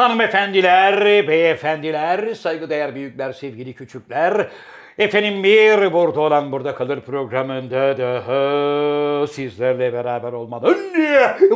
hanımefendiler, beyefendiler, saygıdeğer büyükler, sevgili küçükler. Efendim bir burada olan burada kalır programında daha sizlerle beraber olmanın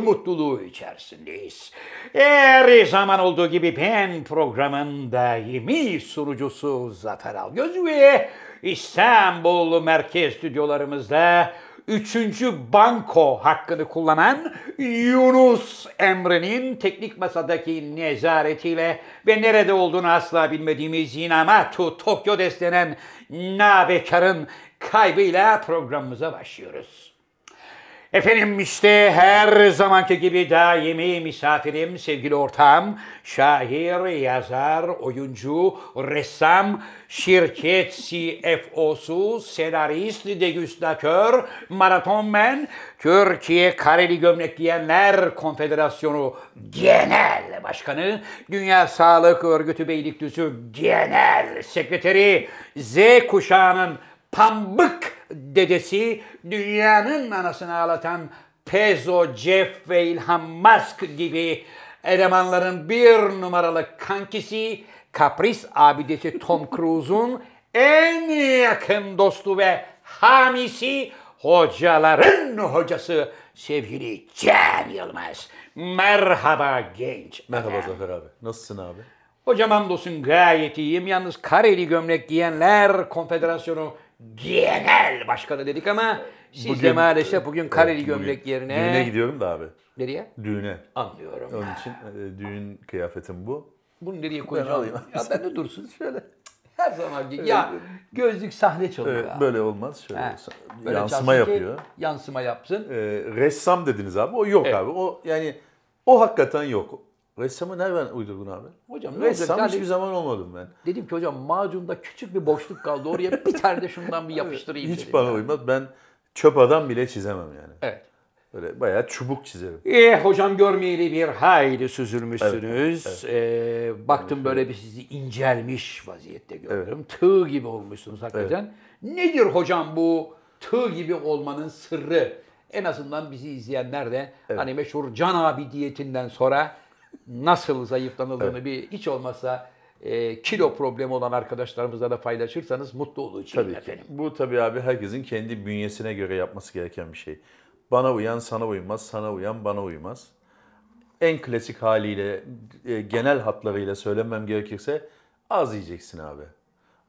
mutluluğu içerisindeyiz. Her zaman olduğu gibi ben programın daimi sunucusu Zafer Algöz ve İstanbul merkez stüdyolarımızda üçüncü banko hakkını kullanan Yunus Emre'nin teknik masadaki nezaretiyle ve nerede olduğunu asla bilmediğimiz Yinamatu Tokyo destenen nabekarın kaybıyla programımıza başlıyoruz. Efendim işte her zamanki gibi daimi misafirim, sevgili ortağım, şair, yazar, oyuncu, ressam, şirket CFO'su, senarist, degüstatör, maratonmen, Türkiye Kareli Gömlek Giyenler Konfederasyonu Genel Başkanı, Dünya Sağlık Örgütü Beylikdüzü Genel Sekreteri, Z kuşağının pambık dedesi dünyanın manasını ağlatan Pezo, Jeff ve Elon Musk gibi elemanların bir numaralı kankisi, kapris abidesi Tom Cruise'un en yakın dostu ve hamisi hocaların hocası sevgili Cem Yılmaz. Merhaba genç. Merhaba Zafer abi. Nasılsın abi? Hocam hamdolsun gayet iyiyim. Yalnız kareli gömlek giyenler konfederasyonu genel başkanı dedik ama siz de maalesef bugün kareli evet, gömlek yerine... Düğüne gidiyorum da abi. Nereye? Düğüne. Anlıyorum. Onun için e, düğün kıyafetim bu. Bunu nereye koyacağım? Ben Ya ben de dursun şöyle. Her zaman gibi. Ya gözlük sahne çalıyor. Evet, böyle olmaz. Şöyle böyle yansıma yapıyor. Ki, yansıma yapsın. Ee, ressam dediniz abi. O yok evet. abi. O yani o hakikaten yok. Ressamı nereden uydurdun abi? Hocam Ressam yani, hiçbir zaman olmadım ben. Dedim ki hocam macunda küçük bir boşluk kaldı. Oraya bir tane de şundan bir yapıştırayım. Hiç bana yani. uymaz. Ben çöp adam bile çizemem yani. Evet. Böyle bayağı çubuk çizerim. Eh hocam görmeyeli bir hayli süzülmüşsünüz. Evet, evet. Ee, baktım böyle bir sizi incelmiş vaziyette gördüm. Evet. Tığ gibi olmuşsunuz hakikaten. Evet. Nedir hocam bu tığ gibi olmanın sırrı? En azından bizi izleyenler de evet. hani meşhur Can abi diyetinden sonra nasıl zayıflanıldığını evet. bir hiç olmazsa e, kilo problemi olan arkadaşlarımızla da paylaşırsanız mutlu olacağım tabii efendim. Ki. Bu tabii abi herkesin kendi bünyesine göre yapması gereken bir şey. Bana uyan sana uymaz, sana uyan bana uymaz. En klasik haliyle, e, genel hatlarıyla söylemem gerekirse az yiyeceksin abi.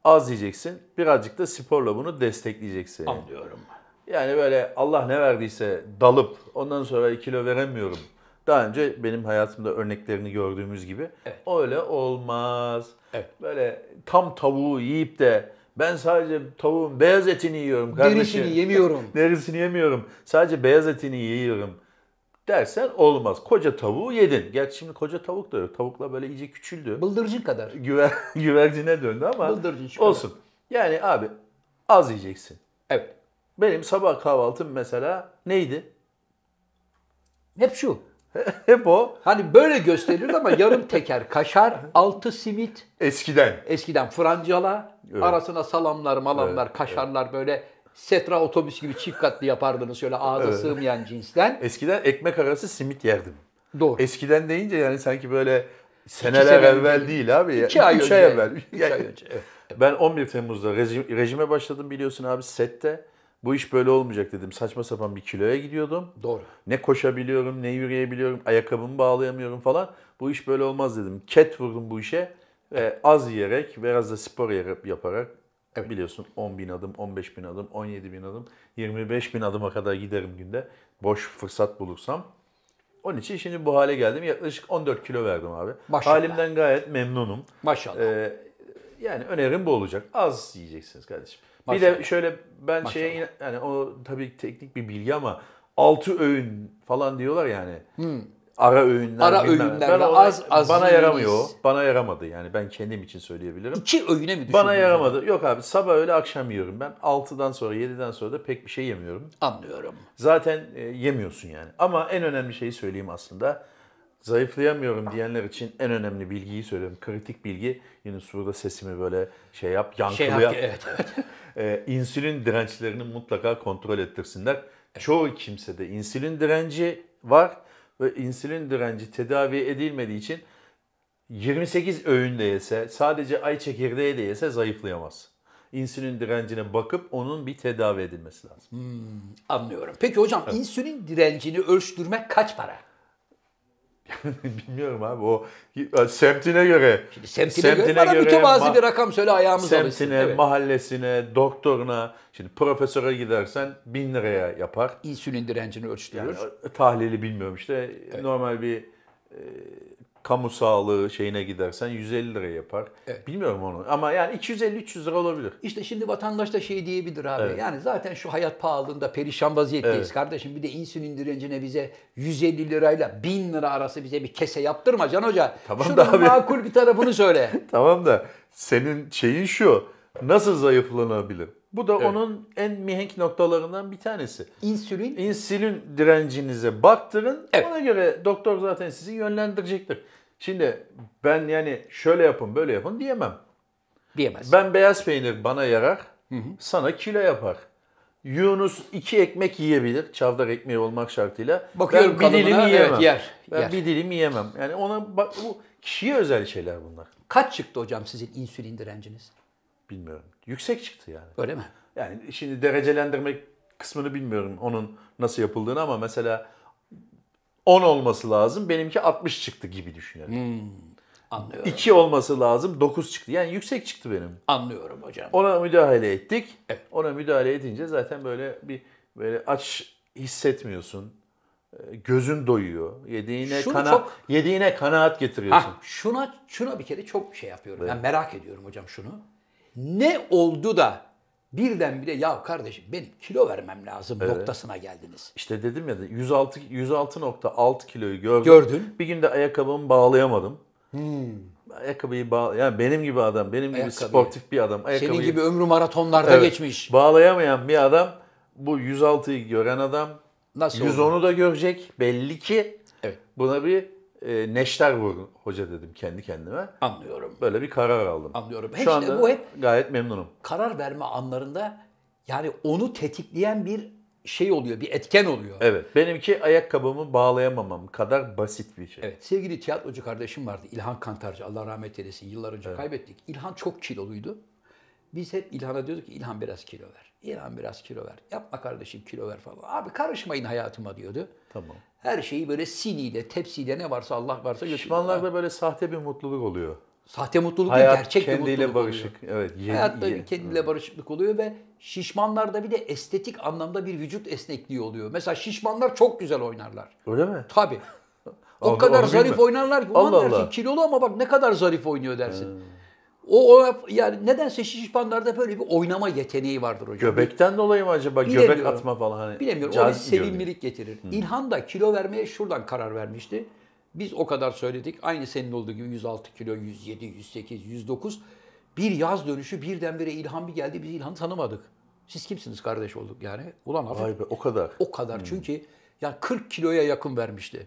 Az yiyeceksin, birazcık da sporla bunu destekleyeceksin. Anlıyorum. Yani böyle Allah ne verdiyse dalıp ondan sonra kilo veremiyorum daha önce benim hayatımda örneklerini gördüğümüz gibi evet. öyle olmaz. Evet. Böyle tam tavuğu yiyip de ben sadece tavuğun beyaz etini yiyorum kardeşim. Derisini yemiyorum. Derisini yemiyorum. Sadece beyaz etini yiyorum dersen olmaz. Koca tavuğu yedin. Gerçi şimdi koca tavuk da yok. Tavukla böyle iyice küçüldü. Bıldırcın kadar. Güver, güvercine döndü ama Bıldırcın olsun. Kadar. Yani abi az yiyeceksin. Evet. Benim sabah kahvaltım mesela neydi? Hep şu. Hep o. Hani böyle gösterilir ama yarım teker kaşar, altı simit. Eskiden. Eskiden francala, evet. arasına salamlar, malamlar, evet. kaşarlar evet. böyle setra otobüs gibi çift katlı yapardınız şöyle ağza evet. sığmayan cinsten. Eskiden ekmek arası simit yerdim. Doğru. Eskiden deyince yani sanki böyle seneler evvel, evvel değil abi. Ya. İki ay, Üç önce. ay evvel. Üç ay önce. Ben 11 Temmuz'da rejime başladım biliyorsun abi sette bu iş böyle olmayacak dedim. Saçma sapan bir kiloya gidiyordum. Doğru. Ne koşabiliyorum, ne yürüyebiliyorum, ayakkabımı bağlayamıyorum falan. Bu iş böyle olmaz dedim. Ket vurdum bu işe ve az yiyerek, biraz da spor yaparak Evet. Biliyorsun 10 bin adım, 15 bin adım, 17 bin adım, 25 bin adıma kadar giderim günde. Boş fırsat bulursam. Onun için şimdi bu hale geldim. Yaklaşık 14 kilo verdim abi. Maşallah. Halimden gayet memnunum. Maşallah. Ee, yani önerim bu olacak. Az yiyeceksiniz kardeşim. Maşallah. Bir de şöyle ben Maşallah. şeye yani o tabii teknik bir bilgi ama altı öğün falan diyorlar yani. Hmm. Ara öğünler. Ara öğünler ben az az. Bana yiyiniz. yaramıyor. Bana yaramadı yani ben kendim için söyleyebilirim. İki öğüne mi Bana yaramadı. Yani? Yok abi sabah öyle akşam yiyorum ben. altıdan sonra yediden sonra da pek bir şey yemiyorum. Anlıyorum. Zaten e, yemiyorsun yani. Ama en önemli şeyi söyleyeyim aslında Zayıflayamıyorum diyenler için en önemli bilgiyi söylüyorum. Kritik bilgi. Yine burada sesimi böyle şey yap, yankılı şey yap. yap. Evet, evet. ee, insülin dirençlerini mutlaka kontrol ettirsinler. Evet. Çoğu kimsede insülin direnci var ve insülin direnci tedavi edilmediği için 28 öğünde de yese, sadece ay çekirdeği de yese zayıflayamaz. İnsülin direncine bakıp onun bir tedavi edilmesi lazım. Hmm, anlıyorum. Peki hocam evet. insülin direncini ölçtürmek kaç para? Bilmiyorum abi o e, semtine göre. Şimdi semtine, semtine göre, bana göre, mütevazi bir rakam söyle ayağımız semtine, alışsın. Semtine, evet. mahallesine, doktoruna, şimdi profesöre gidersen bin liraya yapar. İnsülin direncini ölçtürür. Yani, e, tahlili bilmiyorum işte evet. normal bir e, kamu sağlığı şeyine gidersen 150 lira yapar. Evet. Bilmiyorum onu ama yani 250-300 lira olabilir. İşte şimdi vatandaş da şey diyebilir abi. Evet. Yani zaten şu hayat pahalılığında perişan vaziyetteyiz evet. kardeşim. Bir de insülin direncine bize 150 lirayla 1000 lira arası bize bir kese yaptırma Can Hoca. Tamam Şunun da abi. makul bir tarafını söyle. tamam da senin şeyin şu. Nasıl zayıflanabilir? Bu da evet. onun en mihenk noktalarından bir tanesi. İnsülin? İnsülin direncinize baktırın. Evet. Ona göre doktor zaten sizi yönlendirecektir. Şimdi ben yani şöyle yapın böyle yapın diyemem. Diyemez. Ben beyaz peynir bana yarar, hı hı. sana kilo yapar. Yunus iki ekmek yiyebilir. Çavdar ekmeği olmak şartıyla. Bakıyorum ben bir dilim yiyemem. Evet, yer, ben yer. bir dilim yiyemem. Yani ona bak, bu kişiye özel şeyler bunlar. Kaç çıktı hocam sizin insülin direnciniz? Bilmiyorum. Yüksek çıktı yani. Öyle mi? Yani şimdi derecelendirmek kısmını bilmiyorum onun nasıl yapıldığını ama mesela 10 olması lazım. Benimki 60 çıktı gibi düşünelim. Hmm, anlıyorum. 2 olması lazım. 9 çıktı. Yani yüksek çıktı benim. Anlıyorum hocam. Ona müdahale ettik. Evet. Ona müdahale edince zaten böyle bir böyle aç hissetmiyorsun. Ee, gözün doyuyor. Yediğine Şunu kana çok... yediğine kanaat getiriyorsun. Ha, şuna şuna bir kere çok şey yapıyorum. Evet. Ben merak ediyorum hocam şunu. Ne oldu da birdenbire ya kardeşim benim kilo vermem lazım evet. noktasına geldiniz. İşte dedim ya 106 106.6 kiloyu gördüm. Gördün. Bir günde ayakkabımı bağlayamadım. Hmm. Ayakkabıyı bağ yani benim gibi adam, benim gibi Ayakkabı. sportif bir adam. Ayakkabıyı... Senin gibi ömrü maratonlarda evet. geçmiş. Bağlayamayan bir adam bu 106'yı gören adam Nasıl 110'u da görecek belli ki. Evet. Buna bir e, neşter vurgun hoca dedim kendi kendime. Anlıyorum. Böyle bir karar aldım. Anlıyorum. Şu anda bu hep gayet memnunum. Karar verme anlarında yani onu tetikleyen bir şey oluyor, bir etken oluyor. Evet. Benimki ayakkabımı bağlayamamam kadar basit bir şey. Evet. Sevgili tiyatrocu kardeşim vardı İlhan Kantarcı. Allah rahmet eylesin. Yıllar önce evet. kaybettik. İlhan çok kiloluydu. Biz hep İlhan'a diyorduk ki İlhan biraz kilo ver. İlhan biraz kilo ver. Yapma kardeşim kilo ver falan. Abi karışmayın hayatıma diyordu. Tamam. Her şeyi böyle siniyle, tepsiyle ne varsa Allah varsa götürüyor. Şişmanlarda böyle sahte bir mutluluk oluyor. Sahte mutluluk Hayat değil, gerçek bir mutluluk kendiyle barışık. Oluyor. Evet, yeni, Hayatta yeni. kendiyle evet. barışıklık oluyor ve şişmanlarda bir de estetik anlamda bir vücut esnekliği oluyor. Mesela şişmanlar çok güzel oynarlar. Öyle mi? Tabii. O Abi, kadar zarif mi? oynarlar ki. Ulan Allah dersin Allah. kilolu ama bak ne kadar zarif oynuyor dersin. Hmm. O, o yani nedense şişmanlarda böyle bir oynama yeteneği vardır hocam. Göbekten dolayı mı acaba göbek atma falan hani? Bilemiyorum. O bir sevimlilik getirir. Hı. Hmm. İlhan da kilo vermeye şuradan karar vermişti. Biz o kadar söyledik. Aynı senin olduğu gibi 106 kilo, 107, 108, 109. Bir yaz dönüşü birdenbire İlhan bir geldi. Biz İlhan'ı tanımadık. Siz kimsiniz kardeş olduk yani. Ulan abi. Vay be o kadar. O kadar. Hmm. Çünkü yani 40 kiloya yakın vermişti.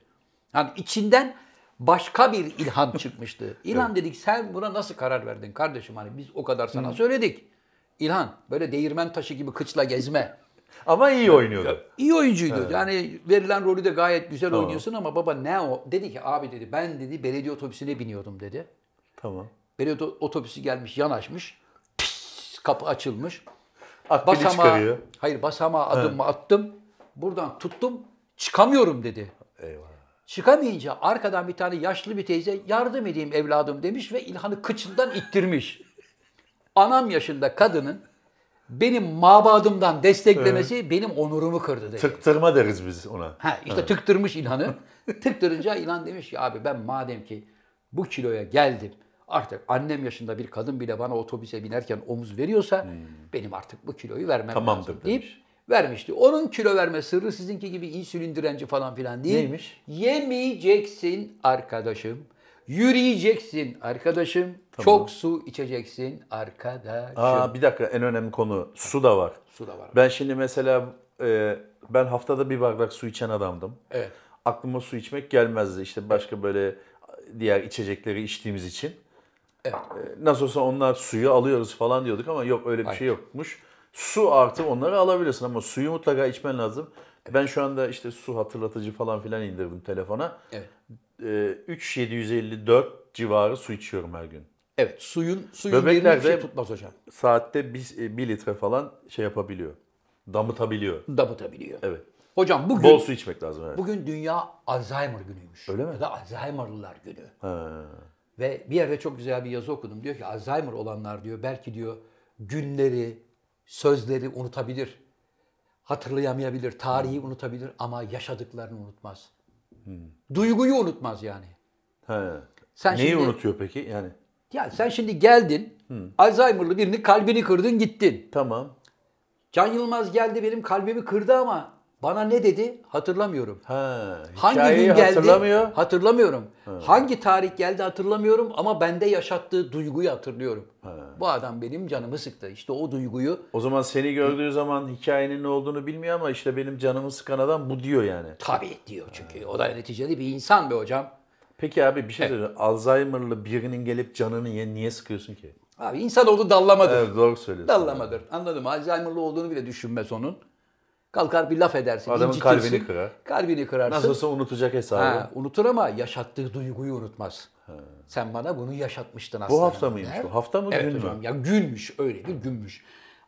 Yani içinden başka bir ilham çıkmıştı. İlhan evet. dedik sen buna nasıl karar verdin kardeşim hani biz o kadar sana söyledik. İlhan böyle değirmen taşı gibi kıçla gezme. Ama iyi oynuyordu. İyi oyuncuydu. Evet. Yani verilen rolü de gayet güzel tamam. oynuyorsun ama baba ne o? Dedi ki abi dedi ben dedi belediye otobüsüne biniyordum dedi. Tamam. Belediye otobüsü gelmiş yanaşmış. Pis, kapı açılmış. Akbili basama, çıkarıyor. Hayır basamağa adım attım. Buradan tuttum. Çıkamıyorum dedi. Eyvah. Çıkamayınca arkadan bir tane yaşlı bir teyze yardım edeyim evladım demiş ve İlhan'ı kıçından ittirmiş. Anam yaşında kadının benim mabadımdan desteklemesi evet. benim onurumu kırdı dedi. Tıktırma deriz biz ona. Ha, işte evet. tıktırmış İlhan'ı. Tıktırınca İlhan demiş ya abi ben madem ki bu kiloya geldim artık annem yaşında bir kadın bile bana otobüse binerken omuz veriyorsa hmm. benim artık bu kiloyu vermem Tamamdır lazım demiş. deyip vermişti. Onun kilo verme sırrı sizinki gibi insülin direnci falan filan değil. Neymiş? Yemeyeceksin arkadaşım. Yürüyeceksin arkadaşım. Tamam. Çok su içeceksin arkadaşım. Aa, bir dakika en önemli konu su da var. Su da var. Ben şimdi mesela e, ben haftada bir bardak su içen adamdım. Evet. Aklıma su içmek gelmezdi. İşte başka böyle diğer içecekleri içtiğimiz için. Evet. E, nasıl olsa onlar suyu alıyoruz falan diyorduk ama yok öyle bir şey Hayır. şey yokmuş. Su artı onları alabilirsin ama suyu mutlaka içmen lazım. Evet. Ben şu anda işte su hatırlatıcı falan filan indirdim telefona. Evet. Ee, 3754 civarı su içiyorum her gün. Evet suyun suyun Böbekler şey tutmaz hocam. Saatte 1 e, litre falan şey yapabiliyor. Damıtabiliyor. Damıtabiliyor. Evet. Hocam bugün... Bol su içmek lazım. Evet. Bugün Dünya Alzheimer günüymüş. Öyle mi? Ya da Alzheimer'lılar günü. Ha. Ve bir yerde çok güzel bir yazı okudum. Diyor ki Alzheimer olanlar diyor belki diyor günleri, sözleri unutabilir, hatırlayamayabilir, tarihi hmm. unutabilir ama yaşadıklarını unutmaz. Hmm. Duyguyu unutmaz yani. He. Sen Neyi şimdi, unutuyor peki yani? Ya sen şimdi geldin, hmm. Alzheimer'lı birinin kalbini kırdın gittin. Tamam. Can Yılmaz geldi benim kalbimi kırdı ama bana ne dedi hatırlamıyorum. Ha, Hangi gün geldi hatırlamıyor. hatırlamıyorum. Ha. Hangi tarih geldi hatırlamıyorum ama bende yaşattığı duyguyu hatırlıyorum. Ha. Bu adam benim canımı sıktı. İşte o duyguyu. O zaman seni gördüğü zaman hikayenin ne olduğunu bilmiyor ama işte benim canımı sıkan adam bu diyor yani. Tabii diyor çünkü ha. o da neticede bir insan be hocam. Peki abi bir şey evet. söyleyeyim. Alzheimer'lı birinin gelip canını ye, niye sıkıyorsun ki? Abi insanoğlu dallamadır. Evet doğru söylüyorsun. Dallamadır. Abi. Anladım. Alzheimer'lı olduğunu bile düşünmez onun. Kalkar bir laf edersin. Adamın incitirsin. kalbini kırar. Kalbini kırarsın. Nasıl olsa unutacak hesabı. Ha, unutur ama yaşattığı duyguyu unutmaz. Ha. Sen bana bunu yaşatmıştın aslında. Bu hafta mıymış der. bu? Hafta mı evet, gün hocam, mü? Ya günmüş öyle bir günmüş.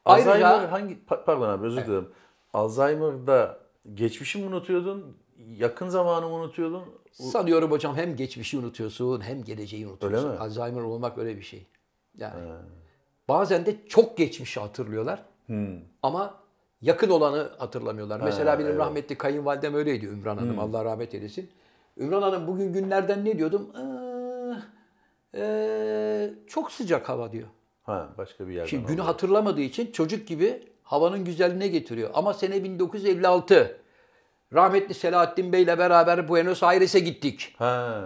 Alzheimer Ayrıca, hangi pardon abi özür evet. dilerim. Alzheimer'da geçmişi mi unutuyordun? Yakın zamanı mı unutuyordun? Sanıyorum hocam hem geçmişi unutuyorsun hem geleceği unutuyorsun. Öyle mi? Alzheimer olmak öyle bir şey. Yani ha. bazen de çok geçmişi hatırlıyorlar. Hmm. Ama yakın olanı hatırlamıyorlar. Ha, Mesela benim evet. rahmetli kayınvalidem öyleydi Ümran Hanım. Hmm. Allah rahmet eylesin. Ümran Hanım bugün günlerden ne diyordum? Ee, ee, çok sıcak hava diyor. Ha, başka bir yerden. Şimdi günü oluyor. hatırlamadığı için çocuk gibi havanın güzelliğine getiriyor. Ama sene 1956 rahmetli Selahattin Bey'le beraber Buenos Aires'e gittik. Ha.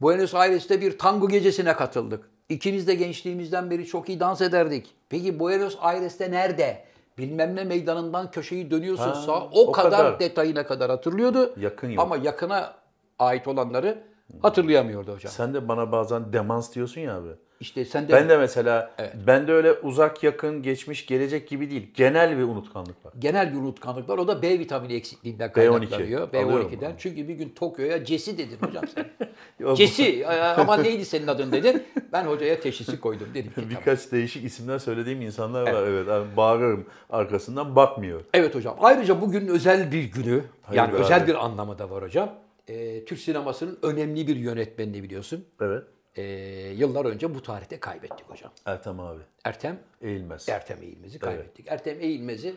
Buenos Aires'te bir tango gecesine katıldık. İkimiz de gençliğimizden beri çok iyi dans ederdik. Peki Buenos Aires'te nerede? bilmem ne meydanından köşeyi dönüyorsun sağ. O, o kadar, kadar detayına kadar hatırlıyordu. Yakın yok. Ama yakına ait olanları hatırlayamıyordu hocam. Sen de bana bazen demans diyorsun ya abi. İşte sen de Ben de mesela evet. ben de öyle uzak yakın geçmiş gelecek gibi değil. Genel bir unutkanlık var. Genel bir unutkanlık var. O da B vitamini eksikliğinden kaynaklanıyor. B12. B12'den. Bunu. Çünkü bir gün Tokyo'ya Cesi dedin hocam sen. Cesi ama neydi senin adın dedin. Ben hocaya teşhisi koydum dedim ki. Birkaç tamam. değişik isimler söylediğim insanlar var evet. evet. bağırırım arkasından bakmıyor. Evet hocam. Ayrıca bugün özel bir günü. Hayır yani özel abi. bir anlamı da var hocam. E, Türk sinemasının önemli bir yönetmenini biliyorsun. Evet e, yıllar önce bu tarihte kaybettik hocam. Ertem abi. Ertem Eğilmez. Ertem Eğilmez'i kaybettik. Evet. Ertem Eğilmez'i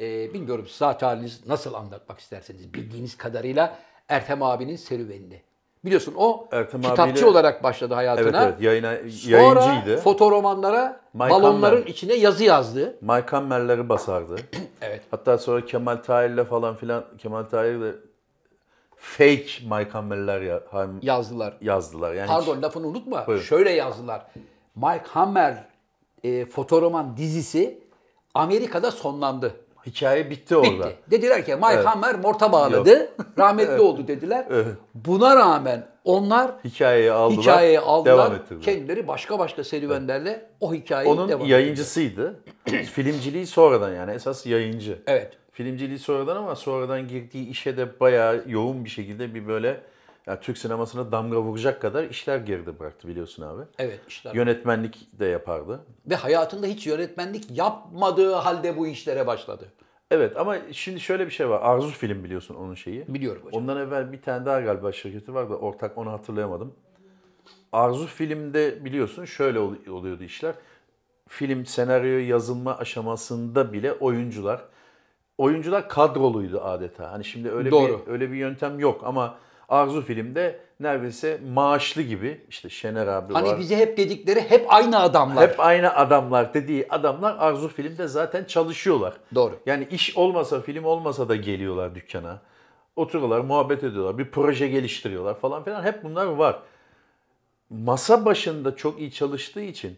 e, bilmiyorum saat haliniz nasıl anlatmak isterseniz bildiğiniz kadarıyla Ertem abinin serüvenini. Biliyorsun o Ertem kitapçı abiyle, olarak başladı hayatına. Evet, evet yayına, Sonra yayıncıydı. romanlara balonların Hammer, içine yazı yazdı. Mike Hammer'ları basardı. evet. Hatta sonra Kemal Tahir'le falan filan Kemal Tahir'le fake Maykameller ya, yazdılar. Yazdılar. Yani Pardon hiç... lafını unutma. Buyurun. Şöyle yazdılar. Mike Hammer e, fotoroman dizisi Amerika'da sonlandı. Hikaye bitti orada. Bitti. Dediler ki Mike evet. Hammer morta bağladı. Rahmetli oldu dediler. Buna rağmen onlar hikayeyi aldılar. Hikayeyi aldılar. Devam ettirdiler. Kendileri başka başka serüvenlerle evet. o hikayeyi Onun devam Onun yayıncısıydı. Filmciliği sonradan yani esas yayıncı. Evet filmciliği sonradan ama sonradan girdiği işe de bayağı yoğun bir şekilde bir böyle yani Türk sinemasına damga vuracak kadar işler geride bıraktı biliyorsun abi. Evet işler. Yönetmenlik de yapardı. Ve hayatında hiç yönetmenlik yapmadığı halde bu işlere başladı. Evet ama şimdi şöyle bir şey var. Arzu film biliyorsun onun şeyi. Biliyorum hocam. Ondan evvel bir tane daha galiba şirketi var da ortak onu hatırlayamadım. Arzu filmde biliyorsun şöyle oluyordu işler. Film senaryo yazılma aşamasında bile oyuncular oyuncular kadroluydu adeta. Hani şimdi öyle Doğru. bir öyle bir yöntem yok ama Arzu filmde neredeyse maaşlı gibi işte Şener abi hani var. Hani bize hep dedikleri hep aynı adamlar. Hep aynı adamlar dediği adamlar Arzu filmde zaten çalışıyorlar. Doğru. Yani iş olmasa film olmasa da geliyorlar dükkana. Oturuyorlar, muhabbet ediyorlar, bir proje geliştiriyorlar falan filan. Hep bunlar var. Masa başında çok iyi çalıştığı için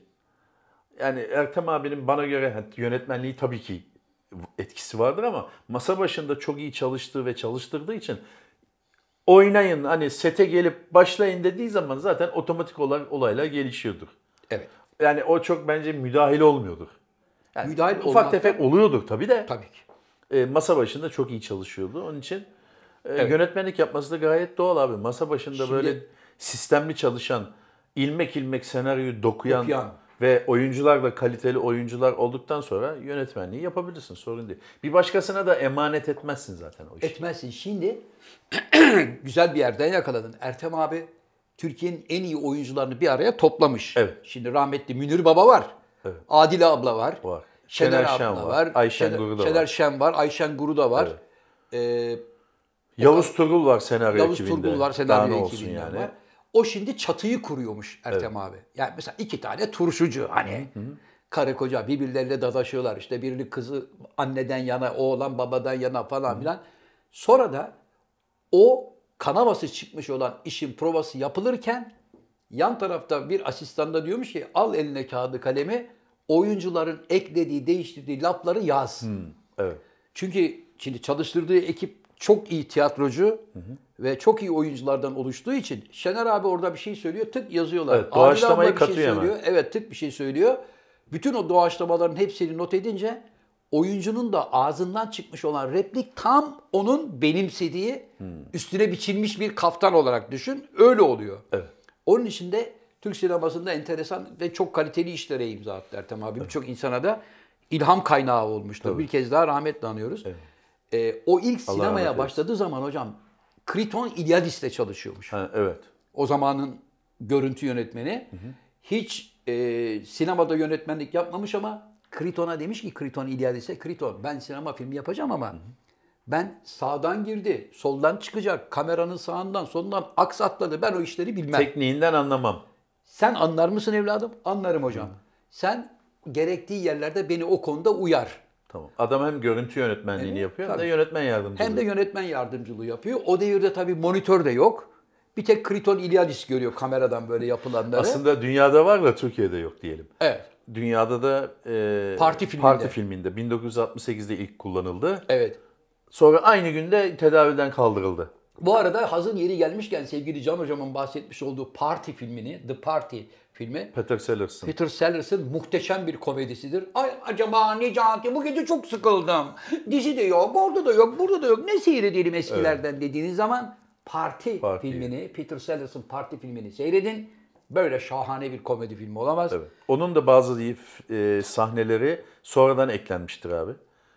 yani Ertem abinin bana göre yönetmenliği tabii ki etkisi vardır ama masa başında çok iyi çalıştığı ve çalıştırdığı için oynayın hani sete gelip başlayın dediği zaman zaten otomatik olarak olaylar gelişiyordur. Evet. Yani o çok bence müdahil olmuyordur. Yani müdahil ufak olmaktan... tefek oluyorduk tabii de. Tabii ki. E, masa başında çok iyi çalışıyordu. Onun için e, evet. yönetmenlik yapması da gayet doğal abi. Masa başında Şimdi... böyle sistemli çalışan, ilmek ilmek senaryoyu dokuyan, dokuyan ve oyuncular da kaliteli oyuncular olduktan sonra yönetmenliği yapabilirsin sorun değil. Bir başkasına da emanet etmezsin zaten o işi. Etmezsin. Şimdi güzel bir yerden yakaladın. Ertem abi Türkiye'nin en iyi oyuncularını bir araya toplamış. Evet. Şimdi rahmetli Münir Baba var. Evet. Adile abla var. Var. Şener, Şener abla var. var. Ayşen Şener, Guru da Şener var. Şen var. Ayşen Guru da var. Evet. Ee, Yavuz Turgul var senaryo Yavuz ekibinde. Yavuz Turgul var senaryo ekibinde yani. var. O şimdi çatıyı kuruyormuş Ertem evet. abi. Yani mesela iki tane turşucu hani. Hı hı. Karı koca birbirleriyle dadaşıyorlar. İşte birini kızı anneden yana, oğlan babadan yana falan filan. Sonra da o kanavası çıkmış olan işin provası yapılırken yan tarafta bir asistan da diyormuş ki al eline kağıdı kalemi oyuncuların eklediği, değiştirdiği lafları yaz. Hmm, evet. Çünkü şimdi çalıştırdığı ekip çok iyi tiyatrocu. Hı hı ve çok iyi oyunculardan oluştuğu için Şener abi orada bir şey söylüyor tık yazıyorlar. Evet, doğaçlamayı şey katıyor şey söylüyor, hemen. Evet tık bir şey söylüyor. Bütün o doğaçlamaların hepsini not edince oyuncunun da ağzından çıkmış olan replik tam onun benimsediği hmm. üstüne biçilmiş bir kaftan olarak düşün. Öyle oluyor. Evet. Onun için de Türk sinemasında enteresan ve çok kaliteli işlere imza attı Ertem abi. Evet. Birçok insana da ilham kaynağı olmuştu. Tabii. Bir kez daha rahmetle anıyoruz. Evet. Ee, o ilk Allah sinemaya başladığı zaman hocam Kriton İlyadis'le çalışıyormuş. Ha, evet. O zamanın görüntü yönetmeni. Hı hı. Hiç e, sinemada yönetmenlik yapmamış ama Kriton'a demiş ki Kriton İlyadis'e Kriton ben sinema filmi yapacağım ama hı hı. ben sağdan girdi, soldan çıkacak, kameranın sağından solundan aks atladı ben o işleri bilmem. Tekniğinden anlamam. Sen anlar mısın evladım? Anlarım hocam. Hı. Sen gerektiği yerlerde beni o konuda uyar. Tamam. Adam hem görüntü yönetmenliğini hem, yapıyor hem de yönetmen yardımcılığı. Hem de yönetmen yardımcılığı yapıyor. O devirde tabii monitör de yok. Bir tek Kriton İlyadis görüyor kameradan böyle yapılanları. Aslında dünyada var da Türkiye'de yok diyelim. Evet. Dünyada da e, parti, filminde. parti filminde 1968'de ilk kullanıldı. Evet. Sonra aynı günde tedaviden kaldırıldı. Bu arada hazır yeri gelmişken sevgili Can Hocam'ın bahsetmiş olduğu parti filmini, The Party filmi. Peter Sellers'ın. Peter Sellers'ın muhteşem bir komedisidir. Ay acaba Necati bu gece çok sıkıldım. Dizi de yok, orada da yok, burada da yok. Ne seyredelim eskilerden evet. dediğiniz zaman Parti, Parti filmini, Peter Sellers'ın Parti filmini seyredin. Böyle şahane bir komedi filmi olamaz. Evet. Onun da bazı e, sahneleri sonradan eklenmiştir abi.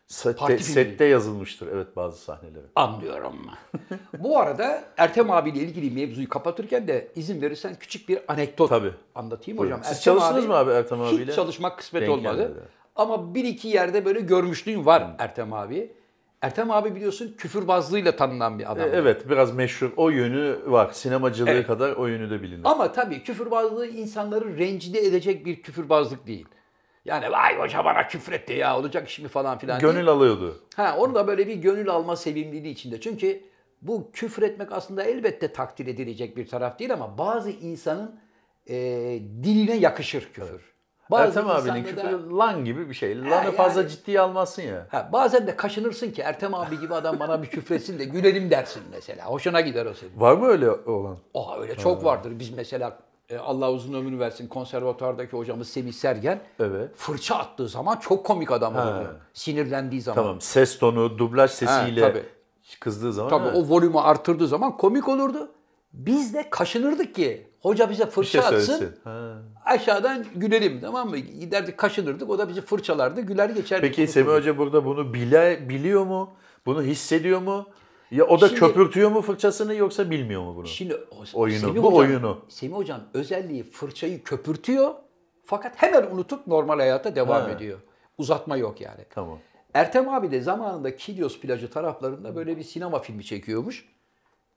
Sette, sette yazılmıştır evet bazı sahneleri. Anlıyorum. Bu arada Ertem abiyle ilgili mevzuyu kapatırken de izin verirsen küçük bir anekdot Tabii. anlatayım Buyurun. hocam. Siz Ertem çalıştınız abi, mı abi Ertem abiyle? Hiç çalışmak kısmet Denk olmadı. Ama bir iki yerde böyle görmüşlüğüm var Hı. Ertem abi. Ertem abi biliyorsun küfürbazlığıyla tanınan bir adam. E, evet biraz meşhur. O yönü var. Sinemacılığı evet. kadar o yönü de bilinir. Ama tabii küfürbazlığı insanları rencide edecek bir küfürbazlık değil. Yani vay hoca bana küfretti ya olacak iş mi falan filan. Gönül diye. alıyordu. Ha onu da böyle bir gönül alma sevimliliği içinde. Çünkü bu küfretmek aslında elbette takdir edilecek bir taraf değil ama bazı insanın e, diline yakışır küfür. Bazı Ertem abinin küfürü de... lan gibi bir şey. Lan'ı yani, fazla ciddiye almazsın ya. Ha, bazen de kaşınırsın ki Ertem abi gibi adam bana bir küfretsin de gülelim dersin mesela. Hoşuna gider o senin. Var mı öyle olan? Oha öyle çok ha. vardır. Biz mesela e, Allah uzun ömür versin konservatuvardaki hocamız Semih Sergen evet. fırça attığı zaman çok komik adam oluyor. Sinirlendiği zaman. Tamam ses tonu, dublaj sesiyle ha, tabii. kızdığı zaman. Tabii evet. o volümü artırdığı zaman komik olurdu. Biz de kaşınırdık ki hoca bize şey fırça şey atsın ha. aşağıdan gülerim, tamam mı? Giderdik kaşınırdık o da bizi fırçalardı güler geçerdik. Peki Semih Hoca burada bunu bile, biliyor mu? Bunu hissediyor mu? Ya o da Şimdi, köpürtüyor mu fırçasını yoksa bilmiyor mu bunu? Şimdi oyunu, Semih bu hocam, oyunu. Semih hocam özelliği fırçayı köpürtüyor fakat hemen unutup normal hayata devam ha. ediyor. Uzatma yok yani. Tamam. Ertem abi de zamanında Kilios plajı taraflarında böyle bir sinema filmi çekiyormuş.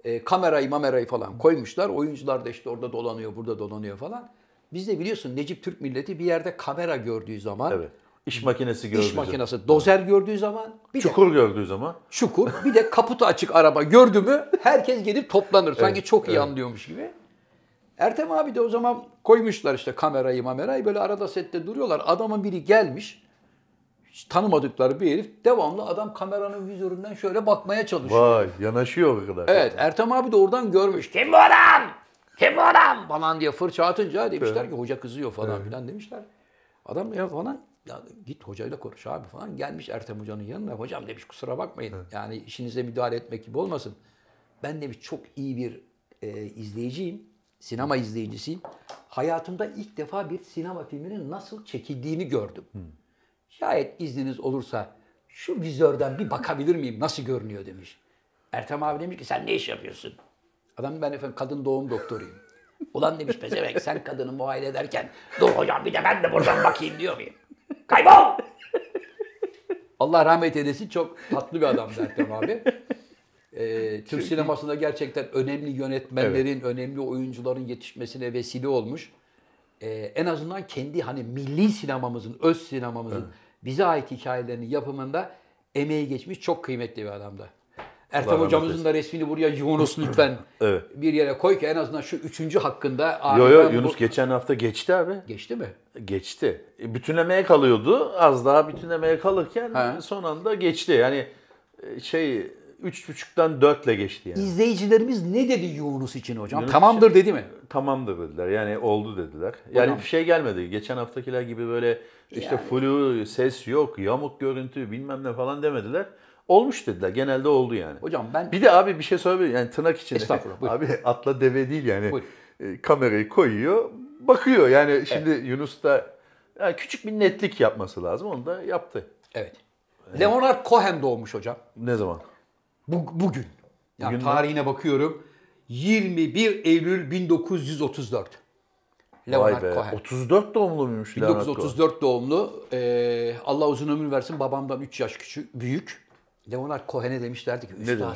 E, kamerayı mamerayı falan koymuşlar. Oyuncular da işte orada dolanıyor, burada dolanıyor falan. Biz de biliyorsun Necip Türk milleti bir yerde kamera gördüğü zaman evet. İş makinesi gördüğü İş makinesi. Dozer gördüğü zaman. Bir çukur de, gördüğü zaman. Çukur. Bir de kaputu açık araba gördü mü herkes gelip toplanır. Sanki evet, çok iyi evet. anlıyormuş gibi. Ertem abi de o zaman koymuşlar işte kamerayı mamerayı böyle arada sette duruyorlar. Adamın biri gelmiş. Hiç tanımadıkları bir herif. Devamlı adam kameranın vizöründen şöyle bakmaya çalışıyor. Vay yanaşıyor o kadar. Evet Ertem abi de oradan görmüş. Kim bu adam? Kim bu adam? Falan diye fırça atınca demişler ki hoca kızıyor falan evet. filan demişler. Adam ya falan ya git hocayla konuş abi falan. Gelmiş Ertem Hoca'nın yanına. Hocam demiş kusura bakmayın. Evet. Yani işinize müdahale etmek gibi olmasın. Ben demiş çok iyi bir e, izleyiciyim. Sinema izleyicisiyim. Hayatımda ilk defa bir sinema filminin nasıl çekildiğini gördüm. Hı. Şayet izniniz olursa şu vizörden bir bakabilir miyim nasıl görünüyor demiş. Ertem abi demiş ki sen ne iş yapıyorsun? Adam ben efendim kadın doğum doktoruyum. Ulan demiş pezevenk sen kadını muayene ederken dur hocam bir de ben de buradan bakayım diyor muyum? Kaybol! Allah rahmet eylesin çok tatlı bir adam Ertem abi. Ee, Türk Çünkü... sinemasında gerçekten önemli yönetmenlerin, evet. önemli oyuncuların yetişmesine vesile olmuş. Ee, en azından kendi hani milli sinemamızın, öz sinemamızın evet. bize ait hikayelerini yapımında emeği geçmiş çok kıymetli bir adamdı. Ertem hocamızın da resmini buraya Yunus lütfen evet. bir yere koy ki en azından şu üçüncü hakkında. Yo yo Yunus bu... geçen hafta geçti abi. Geçti mi? Geçti. E, bütünlemeye kalıyordu. Az daha bütünlemeye kalırken ha. son anda geçti. Yani e, şey üç buçuktan dörtle geçti yani. İzleyicilerimiz ne dedi Yunus için hocam? Yunus Tamamdır için, dedi mi? Tamamdır dediler. Yani oldu dediler. Yani hocam. bir şey gelmedi. Geçen haftakiler gibi böyle işte yani. flu, ses yok, yamuk görüntü bilmem ne falan demediler. Olmuş dediler. Genelde oldu yani. Hocam ben... Bir de abi bir şey sorabilir Yani tırnak içinde. Estağfurullah. Abi atla deve değil yani. E, kamerayı koyuyor, bakıyor. Yani şimdi evet. Yunus da yani küçük bir netlik yapması lazım. Onu da yaptı. Evet. evet. Leonard Cohen doğmuş hocam. Ne zaman? Bu, bugün. Yani bugün tarihine mi? bakıyorum. 21 Eylül 1934. Leonard Vay be. Cohen. 34 doğumlu muymuş 1934 Cohen? 1934 doğumlu. Ee, Allah uzun ömür versin. Babamdan 3 yaş küçük, büyük. Leonard Cohen'e demişlerdi ki üstadım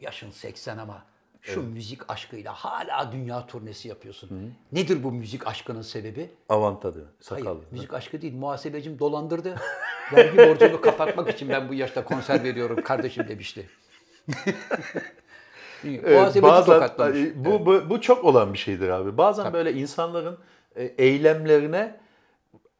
yaşın 80 ama şu evet. müzik aşkıyla hala dünya turnesi yapıyorsun. Hı. Nedir bu müzik aşkının sebebi? Avantadı, sakallı. Hayır, müzik aşkı değil. Muhasebecim dolandırdı. Vergi borcunu kapatmak için ben bu yaşta konser veriyorum kardeşim demişti. Muhasebeci Bazen, tokatlamış. Bu, bu, bu çok olan bir şeydir abi. Bazen Tabii. böyle insanların e, eylemlerine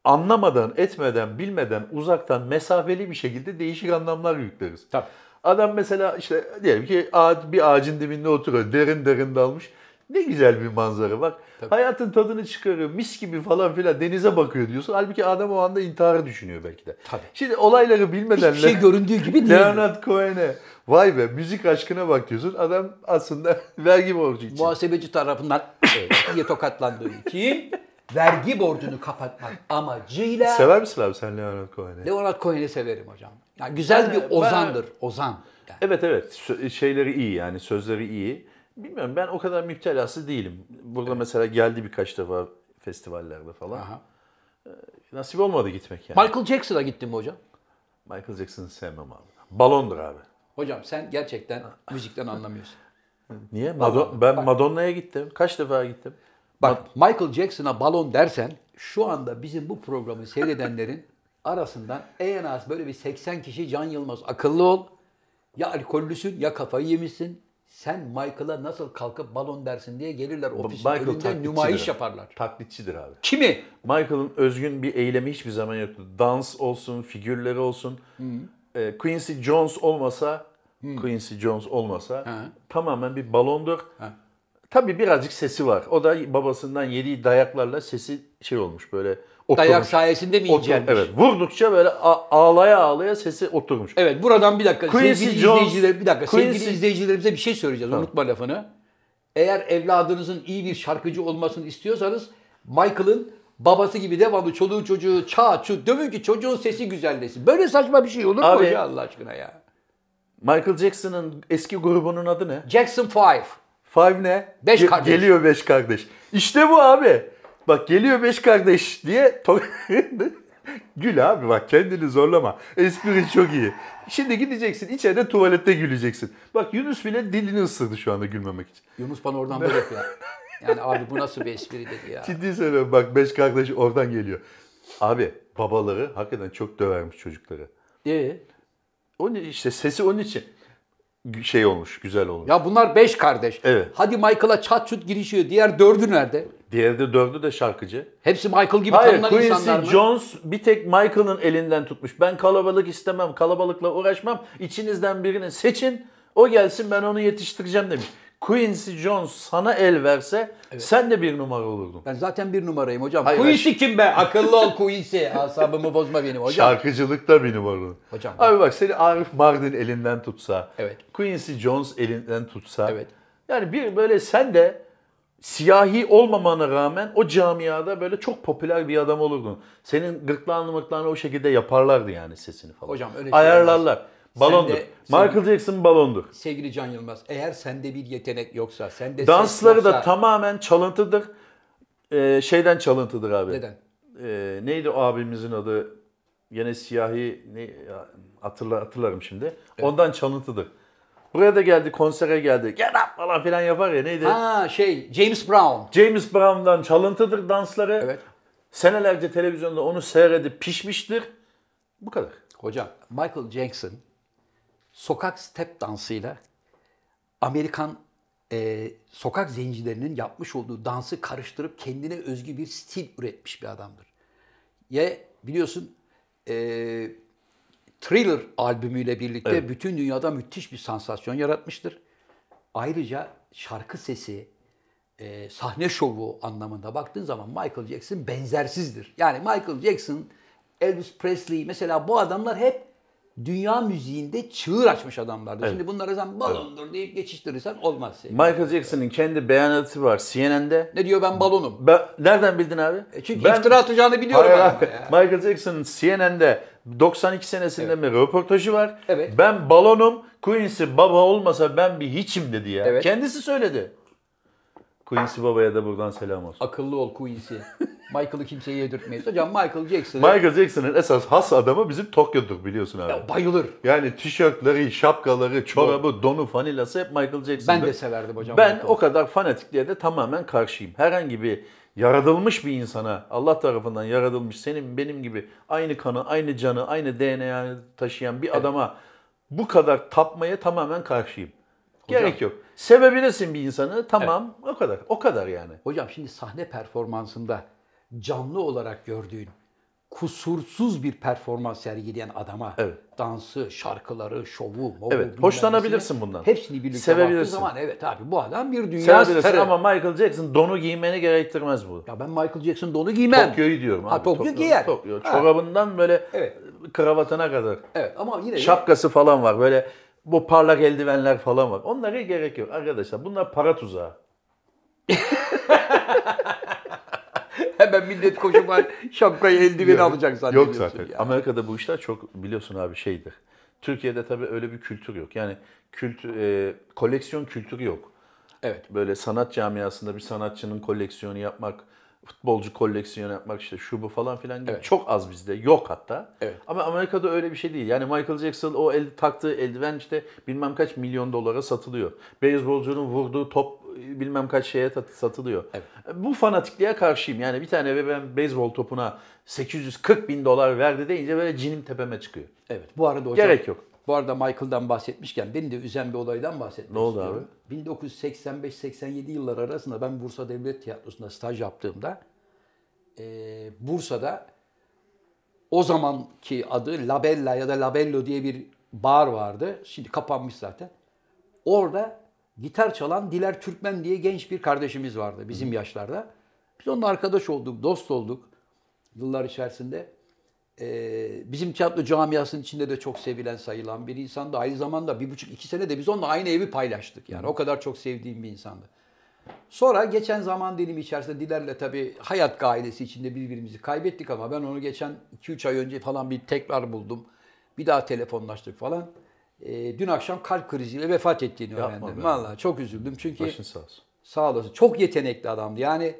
anlamadan, etmeden, bilmeden, uzaktan, mesafeli bir şekilde değişik anlamlar yükleriz. Tabii. Adam mesela işte diyelim ki bir ağacın dibinde oturuyor, derin derin dalmış. Ne güzel bir manzara bak. Tabii. Hayatın tadını çıkarıyor, mis gibi falan filan denize bakıyor diyorsun. Halbuki adam o anda intiharı düşünüyor belki de. Tabii. Şimdi olayları bilmeden... Hiçbir şey göründüğü gibi değil. Leonard Cohen'e vay be müzik aşkına bak diyorsun. Adam aslında vergi borcu için. Muhasebeci tarafından evet. diye tokatlandığı için vergi borcunu kapatmak amacıyla... Sever misin abi sen Leonard Cohen'i? Leonard Cohen'i severim hocam. Yani güzel ben, bir ozandır, ben... ozan. Yani. Evet evet, şeyleri iyi yani sözleri iyi. Bilmiyorum ben o kadar müptelası değilim. Burada evet. mesela geldi birkaç defa festivallerde falan. Aha. Ee, nasip olmadı gitmek yani. Michael Jackson'a gittin mi hocam? Michael Jackson'ı sevmem abi. Balondur abi. Hocam sen gerçekten müzikten anlamıyorsun. Niye? Madon- ben Madonna'ya gittim. Kaç defa gittim? Bak Michael Jackson'a balon dersen şu anda bizim bu programı seyredenlerin arasından en az böyle bir 80 kişi Can Yılmaz akıllı ol. Ya alkollüsün ya kafayı yemişsin. Sen Michael'a nasıl kalkıp balon dersin diye gelirler ofisin Michael önünde nümayiş yaparlar. Taklitçidir abi. Kimi? Michael'ın özgün bir eylemi hiçbir zaman yoktu. Dans olsun, figürleri olsun. Hmm. Ee, Quincy Jones olmasa, hmm. Quincy Jones olmasa Hı. tamamen bir balondur. Hı. Tabii birazcık sesi var. O da babasından yediği dayaklarla sesi şey olmuş böyle oturmuş. Dayak sayesinde mi incelmiş? Evet. Vurdukça böyle ağlaya ağlaya sesi oturmuş. Evet buradan bir dakika Quincy sevgili Jones, izleyiciler bir dakika Quincy... sevgili izleyicilerimize bir şey söyleyeceğiz. Tamam. Unutma lafını. Eğer evladınızın iyi bir şarkıcı olmasını istiyorsanız Michael'ın babası gibi devamlı çoluğu çocuğu çağ çu dövün ki çocuğun sesi güzelleşsin. Böyle saçma bir şey olur mu Abi, hoca Allah aşkına ya? Michael Jackson'ın eski grubunun adı ne? Jackson 5. Five ne? Beş kardeş. Geliyor beş kardeş. İşte bu abi. Bak geliyor beş kardeş diye Gül abi bak kendini zorlama. Esprin çok iyi. Şimdi gideceksin içeride tuvalette güleceksin. Bak Yunus bile dilini ısırdı şu anda gülmemek için. Yunus bana oradan böyle ya. Yani abi bu nasıl bir espri dedi ya. Ciddi söylüyorum bak beş kardeş oradan geliyor. Abi babaları hakikaten çok dövermiş çocukları. Ee? Onun, işte sesi onun için şey olmuş, güzel olmuş. Ya bunlar beş kardeş. Evet. Hadi Michael'a çat çut girişiyor. Diğer dördü nerede? Diğer de dördü de şarkıcı. Hepsi Michael gibi Hayır, tanınan Quincy insanlar mı? Jones bir tek Michael'ın elinden tutmuş. Ben kalabalık istemem, kalabalıkla uğraşmam. İçinizden birini seçin, o gelsin ben onu yetiştireceğim demiş. Quincy Jones sana el verse evet. sen de bir numara olurdun. Ben zaten bir numarayım hocam. Hayır, Quincy kim be? Akıllı ol Quincy. Asabımı bozma benim hocam. Şarkıcılık da bir numara. Hocam. Abi bak seni Arif Mardin elinden tutsa. Evet. Quincy Jones elinden tutsa. Evet. Yani bir böyle sen de siyahi olmamana rağmen o camiada böyle çok popüler bir adam olurdun. Senin gırtlağını mırtlağını o şekilde yaparlardı yani sesini falan. Hocam öyle Ayarlarlar. Şey Balondur. Sende, Michael Jackson balondur. Sevgili Can Yılmaz, eğer sende bir yetenek yoksa, sende Dansları yoksa... da tamamen çalıntıdır. Ee, şeyden çalıntıdır abi. Neden? Ee, neydi o abimizin adı? Yine siyahi ne, hatırla, hatırlarım şimdi. Evet. Ondan çalıntıdır. Buraya da geldi, konsere geldi. Get up falan filan yapar ya neydi? Ha şey James Brown. James Brown'dan çalıntıdır dansları. Evet. Senelerce televizyonda onu seyredip pişmiştir. Bu kadar. Hocam Michael Jackson sokak step dansıyla Amerikan e, sokak zencilerinin yapmış olduğu dansı karıştırıp kendine özgü bir stil üretmiş bir adamdır. Ya biliyorsun e, Thriller albümüyle birlikte evet. bütün dünyada müthiş bir sansasyon yaratmıştır. Ayrıca şarkı sesi, e, sahne şovu anlamında baktığın zaman Michael Jackson benzersizdir. Yani Michael Jackson, Elvis Presley mesela bu adamlar hep dünya müziğinde çığır açmış adamlardı. Evet. Şimdi bunları sen balondur evet. deyip geçiştirirsen olmaz. Sevgili. Michael Jackson'ın kendi beyanatı var CNN'de. Ne diyor ben balonum. Ben, nereden bildin abi? E çünkü ben, iftira atacağını biliyorum. Hayır, Michael Jackson'ın CNN'de 92 senesinde evet. bir röportajı var. Evet. Ben balonum, Queen'si baba olmasa ben bir hiçim dedi ya. Evet. Kendisi söyledi. Quincy Baba'ya da buradan selam olsun. Akıllı ol Quincy. Michael'ı kimseye yedirtmeyiz. Hocam Michael Jackson. Michael Jackson'ın esas has adamı bizim Tokyo'dur biliyorsun abi. Ya bayılır. Yani tişörtleri, şapkaları, çorabı, Doğru. donu, fanilası hep Michael Jackson'dır. Ben de severdim hocam. Ben Michael. o kadar fanatikliğe de tamamen karşıyım. Herhangi bir yaratılmış bir insana, Allah tarafından yaratılmış senin benim gibi aynı kanı, aynı canı, aynı DNA'yı taşıyan bir evet. adama bu kadar tapmaya tamamen karşıyım. Gerek yok. Sevebilirsin bir insanı tamam evet. o kadar. O kadar yani. Hocam şimdi sahne performansında canlı olarak gördüğün kusursuz bir performans sergileyen adama evet. dansı, şarkıları, şovu, movu, evet. hoşlanabilirsin bundan. Hepsini birlikte Sevebilirsin. zaman evet abi bu adam bir dünya starı. ama Michael Jackson donu giymeni gerektirmez bu. Ya ben Michael Jackson donu giymem. Tokyo'yu diyorum abi. Ha, Tokyo, Tokyo giyer. Tokyo. Çorabından böyle evet. kravatına kadar. Evet ama yine şapkası falan var. Böyle bu parlak eldivenler falan var. Onlara gerek yok arkadaşlar. Bunlar para tuzağı. Hemen millet koşup şapkayı eldiveni alacak zaten. Yok zaten. Yani. Amerika'da bu işler çok biliyorsun abi şeydir. Türkiye'de tabii öyle bir kültür yok. Yani kültür, e, koleksiyon kültürü yok. Evet. Böyle sanat camiasında bir sanatçının koleksiyonu yapmak, futbolcu koleksiyonu yapmak işte şu bu falan filan gibi. Evet. Çok az bizde. Yok hatta. Evet. Ama Amerika'da öyle bir şey değil. Yani Michael Jackson o el, taktığı eldiven işte bilmem kaç milyon dolara satılıyor. Beyzbolcunun vurduğu top e, bilmem kaç şeye satılıyor. Evet. Bu fanatikliğe karşıyım. Yani bir tane ve ben beyzbol topuna 840 bin dolar verdi deyince böyle cinim tepeme çıkıyor. Evet. Bu arada hocam. Gerek yok. Bu arada Michael'dan bahsetmişken benim de üzen bir olaydan bahsetmek ne oldu istiyorum. Abi? 1985-87 yıllar arasında ben Bursa Devlet Tiyatrosu'nda staj yaptığımda e, Bursa'da o zamanki adı Labella ya da Labello diye bir bar vardı. Şimdi kapanmış zaten. Orada gitar çalan Diler Türkmen diye genç bir kardeşimiz vardı bizim Hı. yaşlarda. Biz onunla arkadaş olduk, dost olduk yıllar içerisinde e, bizim tiyatro camiasının içinde de çok sevilen sayılan bir insandı. Aynı zamanda bir buçuk iki sene de biz onunla aynı evi paylaştık. Yani o kadar çok sevdiğim bir insandı. Sonra geçen zaman dilimi içerisinde Diler'le tabii hayat gailesi içinde birbirimizi kaybettik ama ben onu geçen 2-3 ay önce falan bir tekrar buldum. Bir daha telefonlaştık falan. E, dün akşam kalp kriziyle vefat ettiğini Yapma öğrendim. Be. çok üzüldüm çünkü... Başın sağ olsun. Sağ olasın. Çok yetenekli adamdı. Yani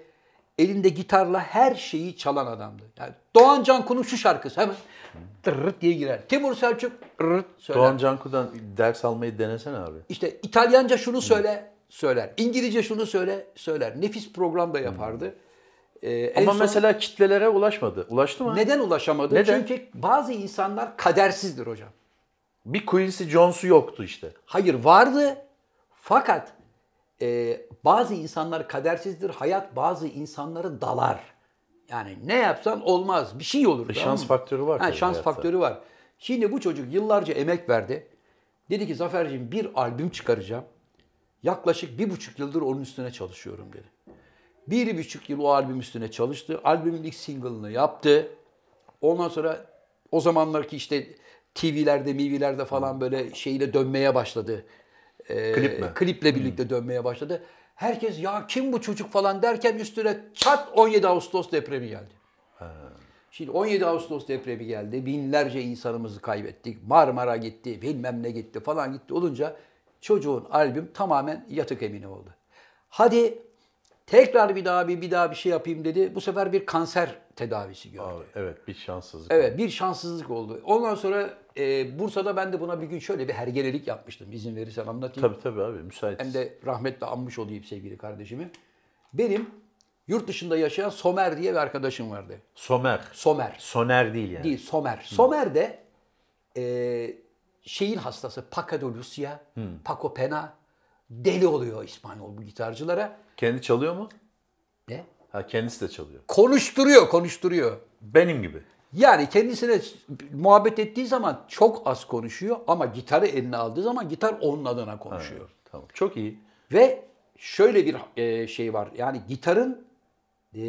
elinde gitarla her şeyi çalan adamdı. Yani Doğan Canku'nun şu şarkısı hemen tırırt diye girer. Timur Selçuk tırırt söyler. Doğan Canku'dan ders almayı denesene abi. İşte İtalyanca şunu söyle söyler. İngilizce şunu söyle söyler. Nefis program da yapardı. Hmm. Ee, Ama son... mesela kitlelere ulaşmadı. Ulaştı mı? Neden ulaşamadı? Neden? Çünkü bazı insanlar kadersizdir hocam. Bir Quincy Jones'u yoktu işte. Hayır vardı fakat e, bazı insanlar kadersizdir. Hayat bazı insanları dalar. Yani ne yapsan olmaz. Bir şey olur. E, şans mı? faktörü var. Ha, şans hayatta. faktörü var. Şimdi bu çocuk yıllarca emek verdi. Dedi ki Zafer'cim bir albüm çıkaracağım. Yaklaşık bir buçuk yıldır onun üstüne çalışıyorum dedi. Bir buçuk yıl o albüm üstüne çalıştı. Albümün ilk single'ını yaptı. Ondan sonra o zamanlarki işte TV'lerde, MV'lerde falan böyle şeyle dönmeye başladı. Klip mi? kliple hmm. birlikte hmm. dönmeye başladı. Herkes ya kim bu çocuk falan derken üstüne çat 17 Ağustos depremi geldi. Ha. Şimdi 17 Ağustos depremi geldi. Binlerce insanımızı kaybettik. Marmara gitti, bilmem ne gitti falan gitti olunca çocuğun albüm tamamen yatık emini oldu. Hadi tekrar bir daha bir, bir daha bir şey yapayım dedi. Bu sefer bir kanser tedavisi gördü. Aa, evet bir şanssızlık. Evet bir şanssızlık oldu. Ondan sonra e, Bursa'da ben de buna bir gün şöyle bir hergelelik yapmıştım. İzin verirsen anlatayım. Tabii tabii abi müsait. Hem de rahmetle anmış olayım sevgili kardeşimi. Benim yurt dışında yaşayan Somer diye bir arkadaşım vardı. Somer. Somer. Soner değil yani. Değil Somer. Hı. Somer de e, şeyin hastası Paco de Lucia, Hı. Paco Pena. Deli oluyor İspanyol bu gitarcılara. Kendi çalıyor mu? Ne? Ha kendisi de çalıyor. Konuşturuyor, konuşturuyor. Benim gibi. Yani kendisine muhabbet ettiği zaman çok az konuşuyor ama gitarı eline aldığı zaman gitar onun adına konuşuyor. Evet, tamam. Çok iyi. Ve şöyle bir e, şey var. Yani gitarın e,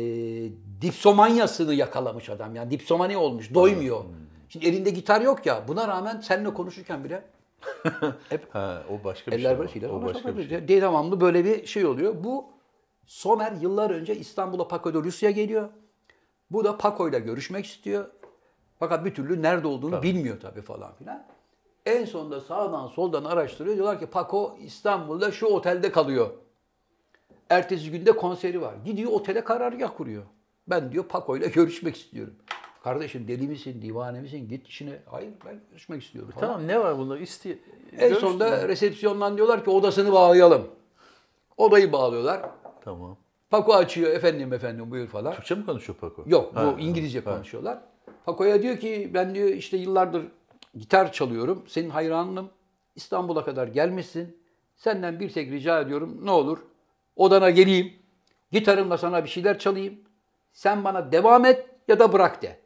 dipsomanyasını yakalamış adam. Yani dipsomani olmuş, doymuyor. Hmm. Şimdi elinde gitar yok ya. Buna rağmen seninle konuşurken bile hep ha, o başka bir şey. Var. o başka bir şey. Devamlı böyle bir şey oluyor. Bu Somer yıllar önce İstanbul'a Paco de Lucia geliyor. Bu da ile görüşmek istiyor. Fakat bir türlü nerede olduğunu tabii. bilmiyor tabii falan filan. En sonunda sağdan soldan araştırıyor. Diyorlar ki Paco İstanbul'da şu otelde kalıyor. Ertesi günde konseri var. Gidiyor otele karargah kuruyor. Ben diyor ile görüşmek istiyorum. Kardeşim deli misin, divane misin? Git işine. Hayır ben görüşmek istiyorum. Falan. Tamam ne var bunda? İsti en sonunda resepsiyondan diyorlar ki odasını bağlayalım. Odayı bağlıyorlar. Tamam. Paco açıyor efendim efendim buyur falan. Türkçe mi konuşuyor Paco? Yok ha, bu İngilizce ha. konuşuyorlar. Paco'ya diyor ki ben diyor işte yıllardır gitar çalıyorum. Senin hayranım. İstanbul'a kadar gelmişsin. Senden bir tek rica ediyorum ne olur odana geleyim. Gitarımla sana bir şeyler çalayım. Sen bana devam et ya da bırak de.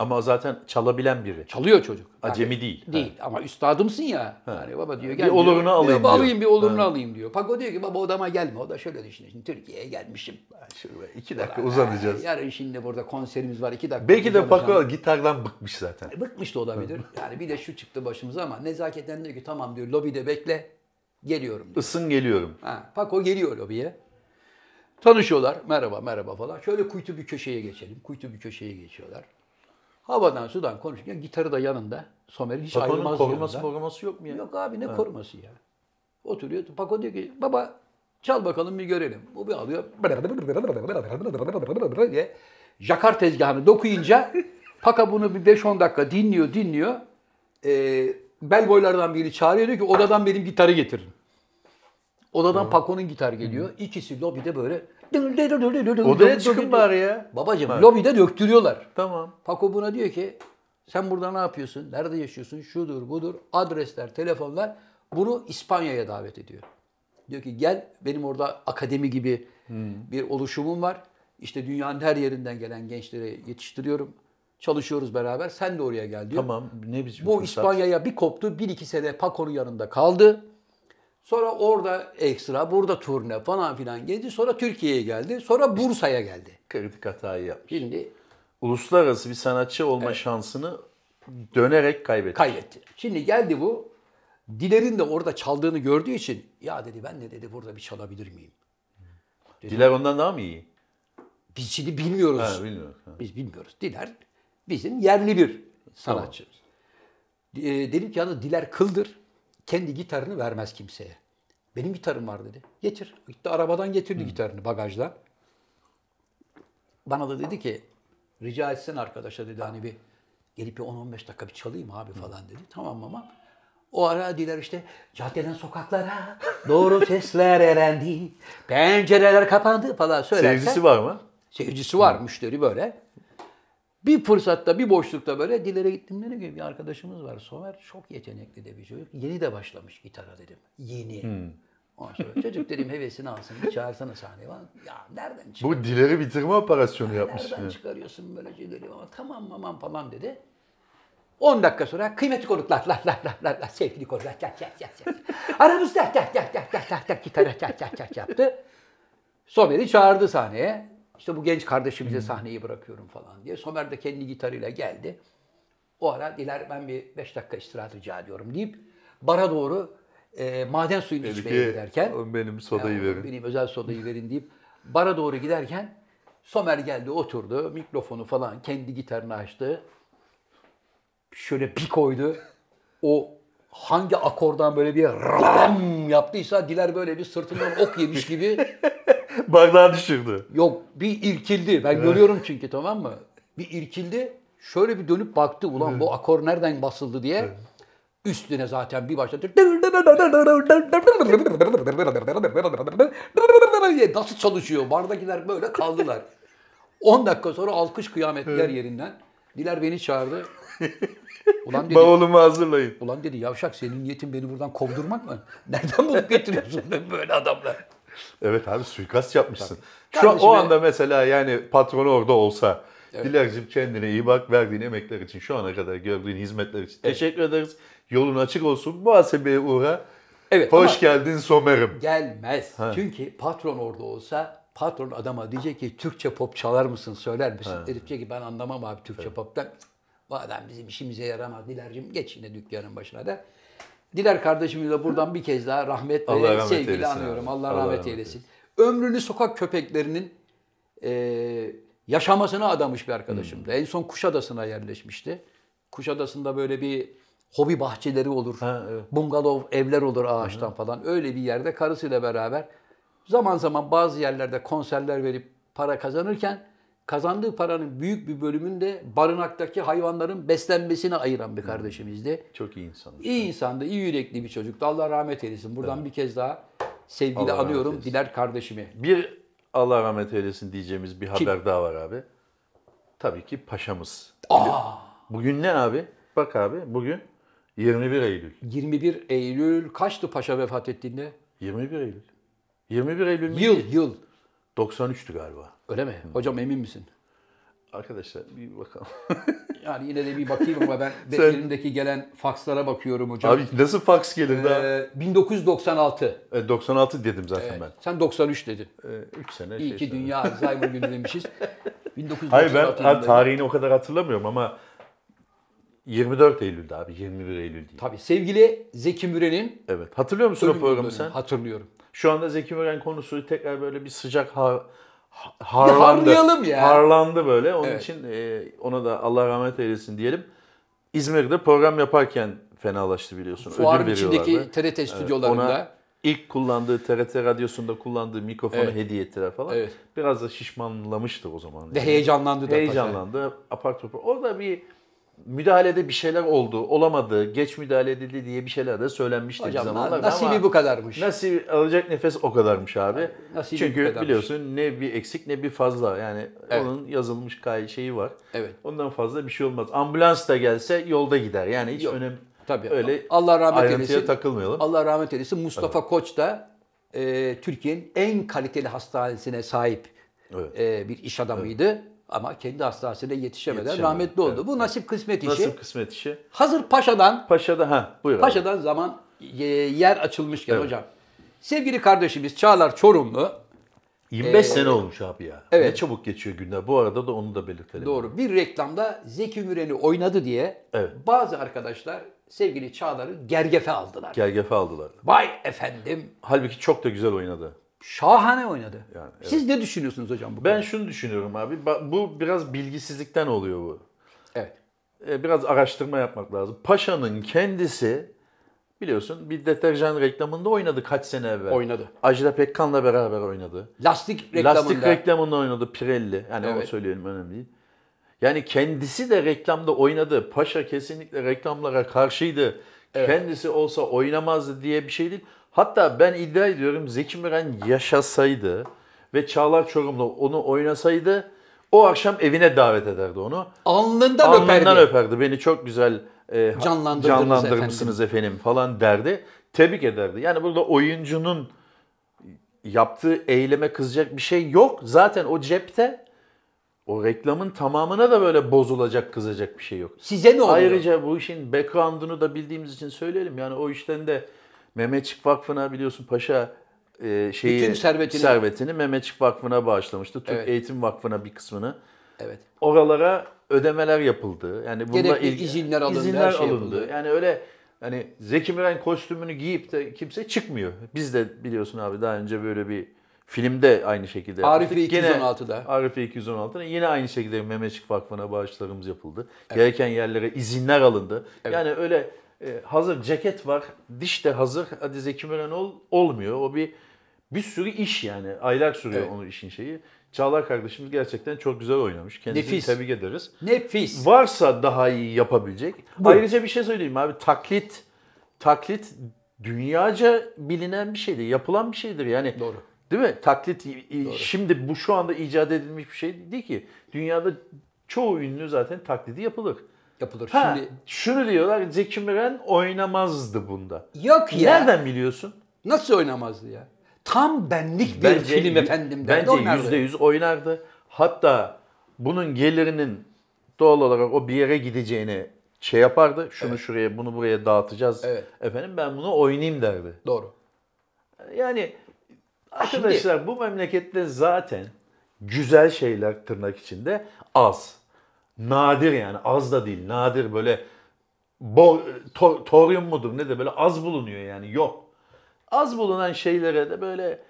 Ama zaten çalabilen biri. Çalıyor çocuk. Acemi yani, değil. Değil ha. ama üstadımsın ya. Yani baba diyor gel. Bir olurunu diyor, alayım diyor. Alayım bir olurunu ha. alayım diyor. Pago diyor ki baba odama gelme. O da şöyle düşünüyor. Şimdi Türkiye'ye gelmişim. Şurada iki dakika uzanacağız. yarın şimdi burada konserimiz var. iki dakika. Belki de Pago gitardan bıkmış zaten. E, bıkmış da olabilir. yani bir de şu çıktı başımıza ama nezaketen diyor ki tamam diyor lobide bekle. Geliyorum diyor. Isın geliyorum. Ha, Paco geliyor lobiye. Tanışıyorlar. Merhaba merhaba falan. Şöyle kuytu bir köşeye geçelim. Kuytu bir köşeye geçiyorlar. Havadan sudan konuşurken gitarı da yanında. Somer'in hiç Pako'nun ayrılmaz koruması yanında. koruması yok mu ya? Yok abi ne ha. koruması ya. Oturuyor. Pako diyor ki baba çal bakalım bir görelim. O bir alıyor. diye jakar tezgahını dokuyunca Paka bunu bir 5-10 dakika dinliyor dinliyor. Ee, bel boylardan biri çağırıyor diyor ki odadan benim gitarı getirin. Odadan Pako'nun gitar geliyor. İkisi lobide böyle Odaya çıkın bari ya. Babacım Bak. lobide döktürüyorlar. Tamam. Paco buna diyor ki sen burada ne yapıyorsun? Nerede yaşıyorsun? Şudur budur. Adresler, telefonlar. Bunu İspanya'ya davet ediyor. Diyor ki gel benim orada akademi gibi hmm. bir oluşumum var. İşte dünyanın her yerinden gelen gençleri yetiştiriyorum. Çalışıyoruz beraber. Sen de oraya gel diyor. Tamam. Ne biçim Bu fırsat. İspanya'ya bir koptu. Bir iki sene Paco'nun yanında kaldı. Sonra orada ekstra, burada turne falan filan geldi. Sonra Türkiye'ye geldi. Sonra Bursa'ya geldi. Kritik hatayı yapmış. Şimdi uluslararası bir sanatçı olma evet. şansını dönerek kaybetti. Kaybetti. Şimdi geldi bu. Diler'in de orada çaldığını gördüğü için ya dedi ben de dedi burada bir çalabilir miyim? Dedim, Diler ondan daha mı iyi? Biz şimdi bilmiyoruz. Ha, Ha. Biz bilmiyoruz. Diler bizim yerli bir sanatçı. Tamam. E, dedim ki ya Diler Kıldır kendi gitarını vermez kimseye. Benim gitarım var dedi. Getir. Gitti arabadan getirdi Hı. gitarını bagajdan. Bana da dedi ki rica etsen arkadaşa dedi hani bir gelip bir 10-15 dakika bir çalayım abi falan dedi. Tamam ama o ara diler işte caddeden sokaklara doğru sesler erendi. Pencereler kapandı falan söylersen. Seyircisi var mı? Seyircisi var Hı. müşteri böyle. Bir fırsatta, bir boşlukta böyle dilere gittim. Dedim ki bir arkadaşımız var Somer. Çok yetenekli de bir çocuk. Yeni de başlamış gitara dedim. Yeni. Hmm. Ondan sonra çocuk dedim hevesini alsın. Bir çağırsana sahneye falan. Ya nereden çıkıyor? Bu dileri bitirme operasyonu ya, yapmış. Nereden yani. çıkarıyorsun böyle şeyleri? Ama tamam aman falan dedi. 10 dakika sonra kıymetli konuklar, la la la la la sevgili konuklar, la la la la. Aramızda la la la la la la la gitar la la yaptı. Somer'i çağırdı sahneye. İşte bu genç kardeşimize hmm. sahneyi bırakıyorum falan diye. Somer de kendi gitarıyla geldi. O ara Diler ben bir beş dakika istirahat rica ediyorum deyip bara doğru e, maden suyunu Dedi içmeye giderken. Benim sodayı yani, verin. Benim özel sodayı verin deyip bara doğru giderken Somer geldi oturdu. Mikrofonu falan kendi gitarını açtı. Şöyle bir koydu. O hangi akordan böyle bir ram yaptıysa Diler böyle bir sırtından ok yemiş gibi Bardağı düşürdü. Yok bir irkildi. Ben görüyorum çünkü tamam mı? Bir irkildi. Şöyle bir dönüp baktı. Ulan bu akor nereden basıldı diye. Üstüne zaten bir başladı. Nasıl çalışıyor? Bardakiler böyle kaldılar. 10 dakika sonra alkış kıyametler yerinden. Diler beni çağırdı. Ulan dedi, Bavulumu hazırlayın. Ulan dedi yavşak senin niyetin beni buradan kovdurmak mı? Nereden bulup getiriyorsun böyle adamlar? Evet abi suikast yapmışsın. Tabii. Şu Kardeşime... o anda mesela yani patronu orada olsa Evet. Dilercim kendine iyi bak. Verdiğin emekler için, şu ana kadar gördüğün hizmetler için evet. teşekkür ederiz. Yolun açık olsun. Muhasebeye uğra. Evet, Hoş geldin Somer'im. Gelmez. Ha. Çünkü patron orada olsa patron adama diyecek ki Türkçe pop çalar mısın, söyler misin? Ha. ki ben anlamam abi Türkçe evet. pop'tan. Bu adam bizim işimize yaramaz. Dilercim geç yine dükkanın başına der. Diler kardeşimi de buradan bir kez daha rahmet ve Allah sevgiyle eylesin anıyorum. Abi. Allah, Allah rahmet, rahmet eylesin. Ömrünü sokak köpeklerinin e, yaşamasına adamış bir arkadaşımdı. Hmm. En son Kuşadası'na yerleşmişti. Kuşadası'nda böyle bir hobi bahçeleri olur. Ha, evet. Bungalov evler olur ağaçtan hı falan. Öyle bir yerde karısıyla beraber zaman zaman bazı yerlerde konserler verip para kazanırken kazandığı paranın büyük bir bölümünü de barınaktaki hayvanların beslenmesine ayıran bir kardeşimizdi. Çok iyi insanmış. İyi insandı, iyi yürekli bir çocuktu. Allah rahmet eylesin. Buradan evet. bir kez daha sevgili Allah anıyorum Diler kardeşimi. Bir Allah rahmet eylesin diyeceğimiz bir Kim? haber daha var abi. Tabii ki paşamız. Aa! Bugün ne abi? Bak abi bugün 21 Eylül. 21 Eylül kaçtı paşa vefat ettiğinde? 21 Eylül. 21 Eylül mi? Yıl, yıl. 93'tü galiba. Öyle mi? Hmm. Hocam emin misin? Arkadaşlar bir bakalım. yani yine de bir bakayım ama ben Sen... elimdeki gelen fakslara bakıyorum hocam. Abi nasıl faks gelir ee, 1996. E, 96 dedim zaten ee, ben. Sen 93 dedin. E, 3 sene. İyi şey ki söyledim. Dünya Alzheimer günü demişiz. 1996 Hayır ben ha, tarihini o kadar hatırlamıyorum ama 24 Eylül'de abi 21 Eylül değil. Tabii sevgili Zeki Müren'in. Evet hatırlıyor musun o programı sen? Hatırlıyorum. Şu anda Zeki Müren konusu tekrar böyle bir sıcak ha harlandı. Ya, ya. Harlandı böyle. Onun evet. için e, ona da Allah rahmet eylesin diyelim. İzmir'de program yaparken fenalaştı biliyorsun. Fuarın Ödül içindeki TRT evet. stüdyolarında. Ona ilk kullandığı TRT radyosunda kullandığı mikrofonu evet. hediye ettiler falan. Evet. Biraz da şişmanlamıştı o zaman. Yani. De heyecanlandı da. Heyecanlandı. Apar topar. Orada bir müdahalede bir şeyler oldu, olamadı, geç müdahale edildi diye bir şeyler de söylenmişti Hocam, zamanlar. Nasibi ama bu kadarmış. Nasip alacak nefes o kadarmış abi. Nasibi Çünkü bu kadarmış. biliyorsun ne bir eksik ne bir fazla. Yani evet. onun yazılmış kay şeyi var. Evet. Ondan fazla bir şey olmaz. Ambulans da gelse yolda gider. Yani hiç Yok. önemli Tabii. Öyle Allah rahmet eylesin. takılmayalım. Allah rahmet eylesin. Mustafa evet. Koç da e, Türkiye'nin en kaliteli hastanesine sahip evet. e, bir iş adamıydı. Evet ama kendi hastanesine yetişemeden Yetişemedi. rahmetli oldu. Evet. Bu nasip kısmet işi. Nasip kısmet işi. Hazır Paşa'dan Paşa'da ha buyur. Paşa'dan abi. zaman yer açılmışken evet. hocam. Sevgili kardeşimiz Çağlar Çorumlu 25 ee, sene olmuş abi ya. Evet. Ne çabuk geçiyor günler. Bu arada da onu da belirtelim. Doğru. Bir reklamda Zeki Müren'i oynadı diye evet. bazı arkadaşlar sevgili Çağlar'ı gergefe aldılar. Gergefe aldılar. Vay efendim. Halbuki çok da güzel oynadı şahane oynadı. Yani, evet. Siz ne düşünüyorsunuz hocam bu? Ben konuda? şunu düşünüyorum abi. Bu biraz bilgisizlikten oluyor bu. Evet. E, biraz araştırma yapmak lazım. Paşa'nın kendisi biliyorsun bir deterjan reklamında oynadı kaç sene evvel. Oynadı. Ajda Pekkan'la beraber oynadı. Lastik reklamında. Lastik reklamında oynadı Pirelli. Yani evet. onu söyleyelim önemli değil. Yani kendisi de reklamda oynadı. Paşa kesinlikle reklamlara karşıydı. Evet. Kendisi olsa oynamazdı diye bir şey değil. Hatta ben iddia ediyorum Zeki Müren yaşasaydı ve Çağlar Çorumlu onu oynasaydı o akşam evine davet ederdi onu. Alnından, Alnından öperdi. öperdi. Beni çok güzel e, canlandırmışsınız efendim. efendim falan derdi. Tebrik ederdi. Yani burada oyuncunun yaptığı eyleme kızacak bir şey yok. Zaten o cepte o reklamın tamamına da böyle bozulacak, kızacak bir şey yok. Size ne oluyor? Ayrıca bu işin background'unu da bildiğimiz için söyleyelim. Yani o işten de Mehmetçik Vakfı'na biliyorsun Paşa e, şeyi Bütün servetini, servetini Mehmetçik Vakfı'na bağışlamıştı. Türk evet. Eğitim Vakfı'na bir kısmını. Evet. Oralara ödemeler yapıldı. Yani bununla ilgili izinler alındı, izinler şey alındı. Yapıldı. Yani öyle hani Zeki Müren kostümünü giyip de kimse çıkmıyor. Biz de biliyorsun abi daha önce böyle bir filmde aynı şekilde Arif 216'da. Arif 216'da yine aynı şekilde Mehmetçik Vakfı'na bağışlarımız yapıldı. Evet. Gereken yerlere izinler alındı. Evet. Yani öyle e, hazır ceket var, diş de hazır. Hadi Zeki Müren ol olmuyor. O bir bir sürü iş yani. Aylar sürüyor evet. onun işin şeyi. Çağlar kardeşimiz gerçekten çok güzel oynamış. Kendisini Nefis. tebrik ederiz. Nefis. Varsa daha iyi yapabilecek. Bu. Ayrıca bir şey söyleyeyim abi. Taklit taklit dünyaca bilinen bir şeydir. Yapılan bir şeydir yani. Doğru. Değil mi? Taklit Doğru. şimdi bu şu anda icat edilmiş bir şey değil ki. Dünyada çoğu ünlü zaten taklidi yapılır yapılır. Ha, Şimdi şunu diyorlar Zeki Müren oynamazdı bunda. Yok ya. Nereden biliyorsun? Nasıl oynamazdı ya? Tam benlik bir bence, film efendim. Bence yüzde yüz oynardı. Hatta bunun gelirinin doğal olarak o bir yere gideceğini şey yapardı. Şunu evet. şuraya, bunu buraya dağıtacağız. Evet. Efendim ben bunu oynayayım derdi. Doğru. Yani arkadaşlar Şimdi, bu memlekette zaten güzel şeyler tırnak içinde az nadir yani az da değil nadir böyle bor, tor, toryum mudur ne de böyle az bulunuyor yani yok. Az bulunan şeylere de böyle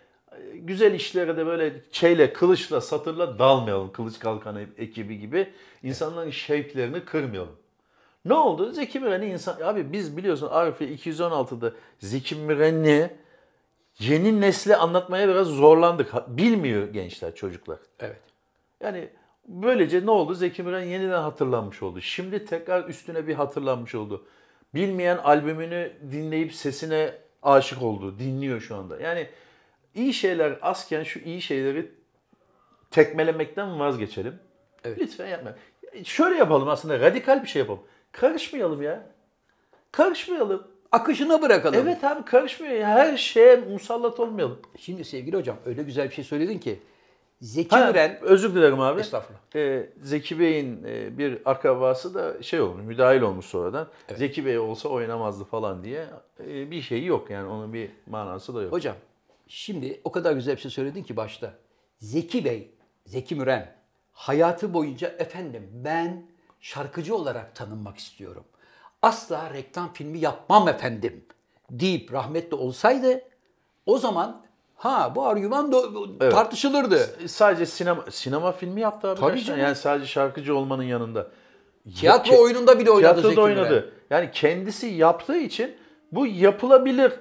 güzel işlere de böyle şeyle kılıçla satırla dalmayalım kılıç kalkanı ekibi gibi insanların şevklerini kırmayalım. Ne oldu? Zeki Müren'i insan... Abi biz biliyorsun Arife 216'da Zeki Müren'i yeni nesli anlatmaya biraz zorlandık. Bilmiyor gençler, çocuklar. Evet. Yani Böylece ne oldu? Zeki Müren yeniden hatırlanmış oldu. Şimdi tekrar üstüne bir hatırlanmış oldu. Bilmeyen albümünü dinleyip sesine aşık oldu. Dinliyor şu anda. Yani iyi şeyler azken şu iyi şeyleri tekmelemekten vazgeçelim. Evet. Lütfen yapma. Şöyle yapalım aslında radikal bir şey yapalım. Karışmayalım ya. Karışmayalım. Akışına bırakalım. Evet abi karışmayalım. Her şeye musallat olmayalım. Şimdi sevgili hocam öyle güzel bir şey söyledin ki Zeki ha, Müren... Özür dilerim abi. Estağfurullah. E, Zeki Bey'in e, bir akrabası da şey olmuş, müdahil olmuş sonradan. Evet. Zeki Bey olsa oynamazdı falan diye e, bir şeyi yok yani onun bir manası da yok. Hocam şimdi o kadar güzel bir şey söyledin ki başta. Zeki Bey, Zeki Müren hayatı boyunca efendim ben şarkıcı olarak tanınmak istiyorum. Asla reklam filmi yapmam efendim deyip rahmetli olsaydı o zaman Ha bu argüman do- evet. tartışılırdı. S- sadece sinema sinema filmi yaptı abi. Tabii canım. Yani sadece şarkıcı olmanın yanında. Tiyatro Ke- oyununda bile oynadı Tiyatroda da oynadı. Yani kendisi yaptığı için bu yapılabilir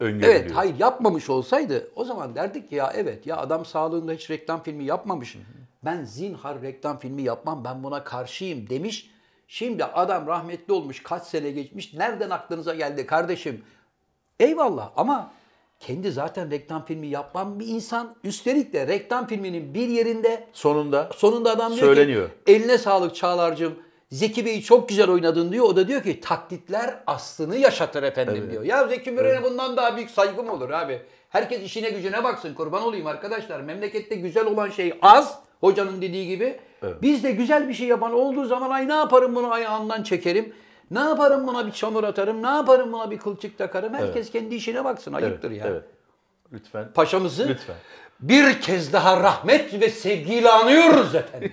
öngörülüyor. Evet, hayır yapmamış olsaydı o zaman derdik ki ya evet ya adam sağlığında hiç reklam filmi yapmamış. Ben zinhar reklam filmi yapmam ben buna karşıyım demiş. Şimdi adam rahmetli olmuş kaç sene geçmiş nereden aklınıza geldi kardeşim? Eyvallah ama kendi zaten reklam filmi yapan bir insan üstelik de reklam filminin bir yerinde sonunda sonunda adam diyor söyleniyor. ki eline sağlık Çağlar'cığım Zeki Bey'i çok güzel oynadın diyor. O da diyor ki taklitler aslını yaşatır efendim evet. diyor. Ya Zeki Müren'e evet. bundan daha büyük saygım olur abi. Herkes işine gücüne baksın kurban olayım arkadaşlar. Memlekette güzel olan şey az hocanın dediği gibi. Evet. Biz de güzel bir şey yapan olduğu zaman ay ne yaparım bunu ayağından çekerim. Ne yaparım buna bir çamur atarım, ne yaparım buna bir kılçık takarım. Herkes evet. kendi işine baksın, ayıptır evet, ya. Evet. Lütfen. Paşamızı Lütfen. bir kez daha rahmet ve sevgiyle anıyoruz efendim.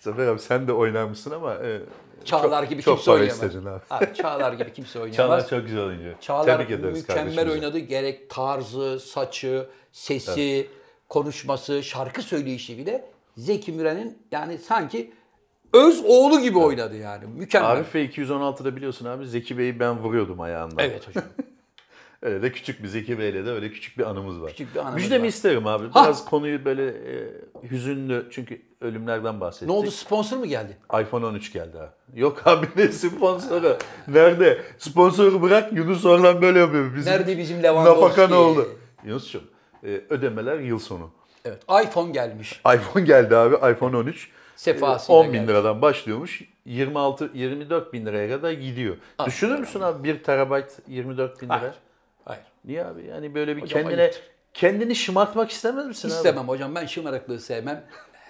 Zafer abi sen de oynamışsın ama e, Çağlar çok, gibi çok kimse oynayamaz. Abi. abi. Çağlar gibi kimse oynayamaz. Çağlar çok güzel oynuyor. Çağlar Tebrik ederiz mükemmel oynadı. Gerek tarzı, saçı, sesi, evet. konuşması, şarkı söyleyişi bile Zeki Müren'in yani sanki öz oğlu gibi oynadı yani. Mükemmel. Arif F216'da biliyorsun abi Zeki Bey'i ben vuruyordum ayağından. Evet hocam. öyle de küçük bir Zeki Bey'le de öyle küçük bir anımız var. Küçük bir anımız Müjdemi var. isterim abi. Biraz ha. konuyu böyle e, hüzünlü çünkü ölümlerden bahsettik. Ne oldu sponsor mu geldi? iPhone 13 geldi ha. Yok abi ne sponsoru? Nerede? Sponsoru bırak Yunus oradan böyle yapıyor. Bizim Nerede bizim Lewandowski? Nafaka ne oldu? Yunus'cum e, ödemeler yıl sonu. Evet iPhone gelmiş. iPhone geldi abi iPhone 13. Sefasıyla 10 bin liradan başlıyormuş. 26 24 bin liraya kadar gidiyor. Aslında Düşünür müsün abi. abi 1 terabayt 24 bin lira? Hayır. Niye abi? Yani böyle bir hocam kendine ayıptır. kendini şımartmak istemez misin İstemem abi? İstemem hocam. Ben şımarıklığı sevmem.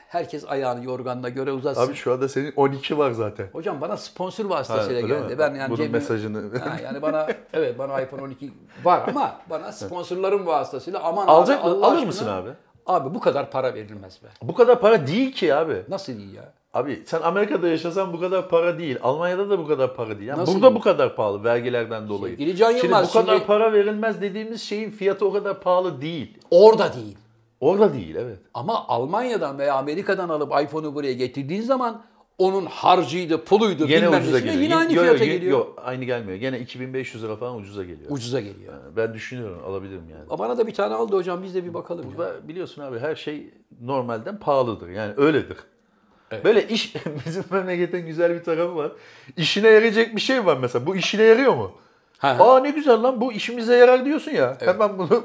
Herkes ayağını yorganına göre uzatsın. Abi şu anda senin 12 var zaten. Hocam bana sponsor vasıtasıyla ha, geldi. Mi? Ben yani Bunun cebim, mesajını. Ha, yani bana evet bana iPhone 12 var ama bana sponsorlarım vasıtasıyla aman Alacak abi, mı? Allah Alır aşkına, mısın abi? Abi bu kadar para verilmez be. Bu kadar para değil ki abi. Nasıl değil ya? Abi sen Amerika'da yaşasan bu kadar para değil. Almanya'da da bu kadar para değil. Yani Nasıl burada değil? bu kadar pahalı vergilerden şey, dolayı. Sevgili Can Yılmaz, şimdi bu kadar şimdi... para verilmez dediğimiz şeyin fiyatı o kadar pahalı değil. Orada değil. Orada değil evet. Ama Almanya'dan veya Amerika'dan alıp iPhone'u buraya getirdiğin zaman onun harcıydı, puluydu yine bilmem ucuza geliyor. Yine aynı yo, fiyata yo, geliyor. Yok aynı gelmiyor. Gene 2500 lira falan ucuza geliyor. Ucuza geliyor. Yani ben düşünüyorum alabilirim yani. Ama bana da bir tane aldı hocam biz de bir bakalım. Burada yani. biliyorsun abi her şey normalden pahalıdır. Yani öyledir. Evet. Böyle iş bizim memleketin güzel bir tarafı var. İşine yarayacak bir şey var mesela. Bu işine yarıyor mu? Ha, ha. Aa ne güzel lan bu işimize yarar diyorsun ya. Evet. Hemen bunu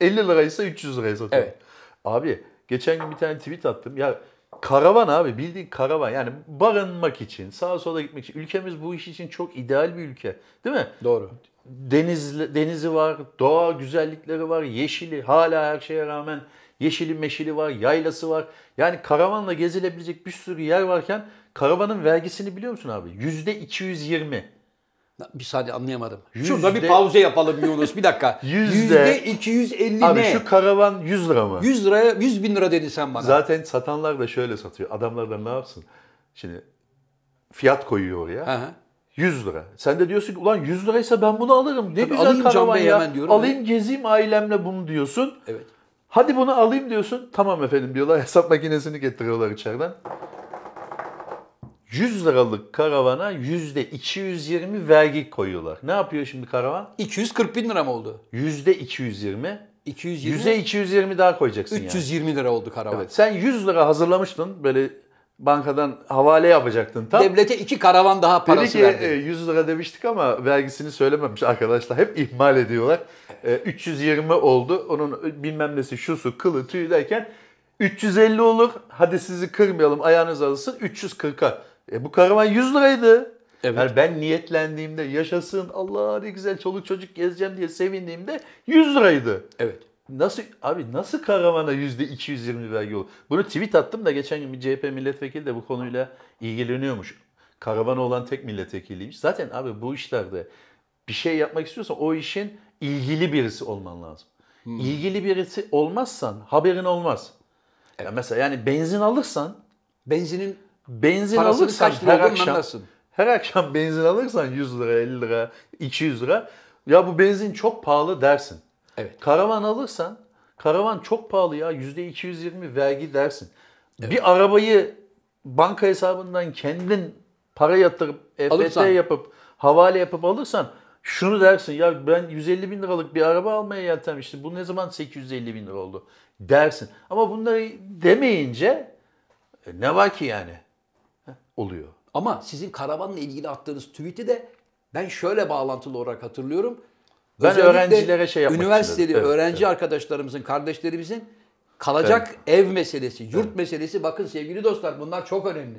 50 liraysa 300 liraya satıyorum. Evet. Abi geçen gün bir tane tweet attım. Ya Karavan abi bildiğin karavan yani barınmak için, sağa sola gitmek için. Ülkemiz bu iş için çok ideal bir ülke değil mi? Doğru. Deniz, denizi var, doğa güzellikleri var, yeşili hala her şeye rağmen yeşili meşili var, yaylası var. Yani karavanla gezilebilecek bir sürü yer varken karavanın vergisini biliyor musun abi? Yüzde 220. Bir saniye anlayamadım. Yüzde, Şurada bir pauze yapalım Yunus. Bir dakika. Yüzde, %250 abi ne? Abi şu karavan 100 lira mı? 100 liraya 100 bin lira dedin sen bana. Zaten satanlar da şöyle satıyor. Adamlar da ne yapsın? Şimdi fiyat koyuyor oraya. Aha. 100 lira. Sen de diyorsun ki ulan 100 liraysa ben bunu alırım. Ne Tabii güzel karavan ya. Hemen diyorum, alayım evet. gezeyim ailemle bunu diyorsun. Evet. Hadi bunu alayım diyorsun. Tamam efendim diyorlar. Hesap makinesini getiriyorlar içeriden. 100 liralık karavana %220 vergi koyuyorlar. Ne yapıyor şimdi karavan? 240 bin lira mı oldu? %220. 220. Yüze 220 daha koyacaksın 320 yani. lira oldu karavan. Evet. Sen 100 lira hazırlamıştın böyle bankadan havale yapacaktın tam. Devlete iki karavan daha parası Dedi ki, verdi. 100 e, lira demiştik ama vergisini söylememiş arkadaşlar. Hep ihmal ediyorlar. 320 e, oldu. Onun e, bilmem nesi şusu kılı tüyü derken 350 olur. Hadi sizi kırmayalım ayağınız alışsın. 340'a e bu karavan 100 liraydı. Evet. Yani ben niyetlendiğimde yaşasın Allah ne güzel çoluk çocuk gezeceğim diye sevindiğimde 100 liraydı. Evet. Nasıl abi nasıl karavana yüzde 220 vergi olur? Bunu tweet attım da geçen gün bir CHP milletvekili de bu konuyla ilgileniyormuş. Karavana olan tek milletvekiliymiş. Zaten abi bu işlerde bir şey yapmak istiyorsan o işin ilgili birisi olman lazım. Hmm. İlgili birisi olmazsan haberin olmaz. Evet. Ya mesela yani benzin alırsan benzinin Benzin alırsan her akşam, anlasın. her akşam benzin alırsan 100 lira, 50 lira, 200 lira ya bu benzin çok pahalı dersin. Evet. Karavan alırsan karavan çok pahalı ya %220 vergi dersin. Evet. Bir arabayı banka hesabından kendin para yatırıp EFT alırsan. yapıp havale yapıp alırsan şunu dersin ya ben 150 bin liralık bir araba almaya yeltenmiştim. Bu ne zaman 850 bin lira oldu dersin. Ama bunları demeyince e, ne var ki yani? oluyor. Ama sizin karavanla ilgili attığınız tweet'i de ben şöyle bağlantılı olarak hatırlıyorum. Ben Özellikle öğrencilere şey yapmak Üniversiteli evet, öğrenci evet. arkadaşlarımızın, kardeşlerimizin kalacak evet. ev meselesi, yurt evet. meselesi bakın sevgili dostlar bunlar çok önemli.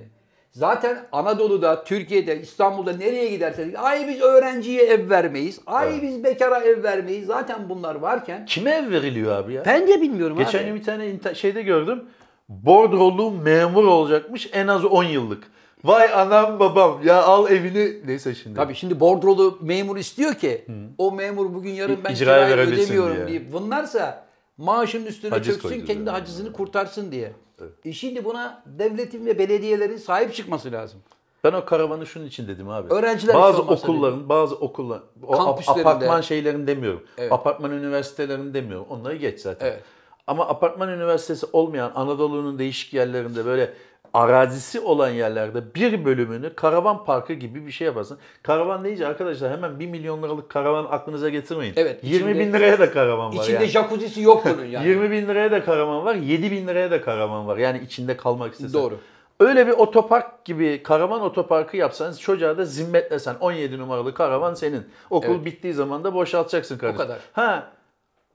Zaten Anadolu'da, Türkiye'de, İstanbul'da nereye giderseniz ay biz öğrenciye ev vermeyiz. Ay evet. biz bekara ev vermeyiz. Zaten bunlar varken. Kime ev veriliyor abi ya? Ben de bilmiyorum Geçen abi. Geçen gün bir tane şeyde gördüm. Bordrolu memur olacakmış en az 10 yıllık. Vay anam babam ya al evini neyse şimdi. Tabii şimdi bordrolu memur istiyor ki Hı. o memur bugün yarın ben İcraya kirayı ödemiyorum diye. deyip bunlarsa maaşın üstüne Haciz çöksün kendi yani. hacizini kurtarsın diye. Evet. E şimdi buna devletin ve belediyelerin sahip çıkması lazım. Ben o karavanı şunun için dedim abi. Öğrenciler bazı okulların, dedim. bazı okulların, o apartman şeylerin demiyorum. Evet. Apartman üniversitelerini demiyorum. Onları geç zaten. Evet. Ama apartman üniversitesi olmayan Anadolu'nun değişik yerlerinde böyle arazisi olan yerlerde bir bölümünü karavan parkı gibi bir şey yaparsın. Karavan deyince arkadaşlar hemen 1 milyon liralık karavan aklınıza getirmeyin. Evet. 20 içinde, bin liraya da karavan var. İçinde yani. jacuzzisi yok bunun yani. 20 bin liraya da karavan var. 7 bin liraya da karavan var. Yani içinde kalmak istesen. Doğru. Öyle bir otopark gibi karavan otoparkı yapsanız çocuğa da zimmetlesen 17 numaralı karavan senin. Okul evet. bittiği zaman da boşaltacaksın kardeşim. O kadar. Ha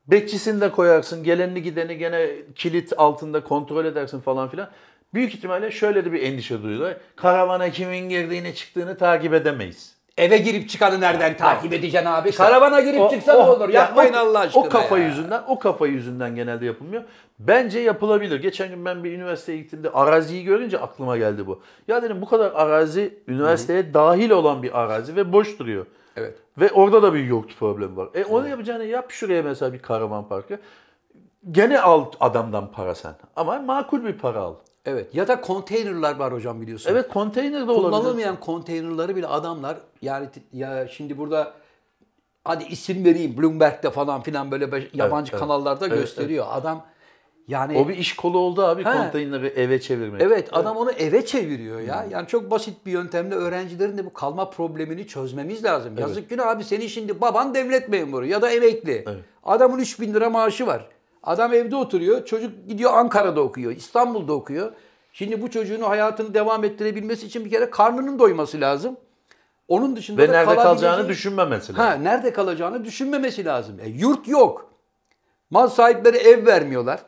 Bekçisini de koyarsın. Gelenini gideni gene kilit altında kontrol edersin falan filan. Büyük ihtimalle şöyle de bir endişe duyuyorlar. Karavana kimin girdiğini çıktığını takip edemeyiz. Eve girip çıkanı nereden ya, takip evet. edeceksin abi? Karavana girip o, çıksa o, ne olur? Yapmayın o, Allah aşkına. O kafa ya. yüzünden, o kafa yüzünden genelde yapılmıyor. Bence yapılabilir. Geçen gün ben bir üniversiteye gittiğimde araziyi görünce aklıma geldi bu. Ya dedim bu kadar arazi üniversiteye Hı-hı. dahil olan bir arazi ve boş duruyor. Evet. Ve orada da bir yoktu problem var. E onu hı yapacağını yap şuraya mesela bir karavan parkı. Gene al adamdan para sen. Ama makul bir para al. Evet ya da konteynerlar var hocam biliyorsun. Evet konteyner de olabilir. Kullanılmayan konteynerları bile adamlar yani ya şimdi burada hadi isim vereyim Bloomberg'de falan filan böyle yabancı evet, kanallarda evet, gösteriyor. Evet. Adam yani O bir iş kolu oldu abi he, konteyneri eve çevirmek. Evet, adam onu eve çeviriyor ya. Hmm. Yani çok basit bir yöntemle öğrencilerin de bu kalma problemini çözmemiz lazım. Evet. Yazık günah abi senin şimdi baban devlet memuru ya da emekli. Evet. Adamın 3000 lira maaşı var. Adam evde oturuyor. Çocuk gidiyor Ankara'da okuyor. İstanbul'da okuyor. Şimdi bu çocuğun hayatını devam ettirebilmesi için bir kere karnının doyması lazım. Onun dışında Ve da nerede kalacağını düşünmemesi lazım. Ha, nerede kalacağını düşünmemesi lazım. E, yurt yok. Mal sahipleri ev vermiyorlar.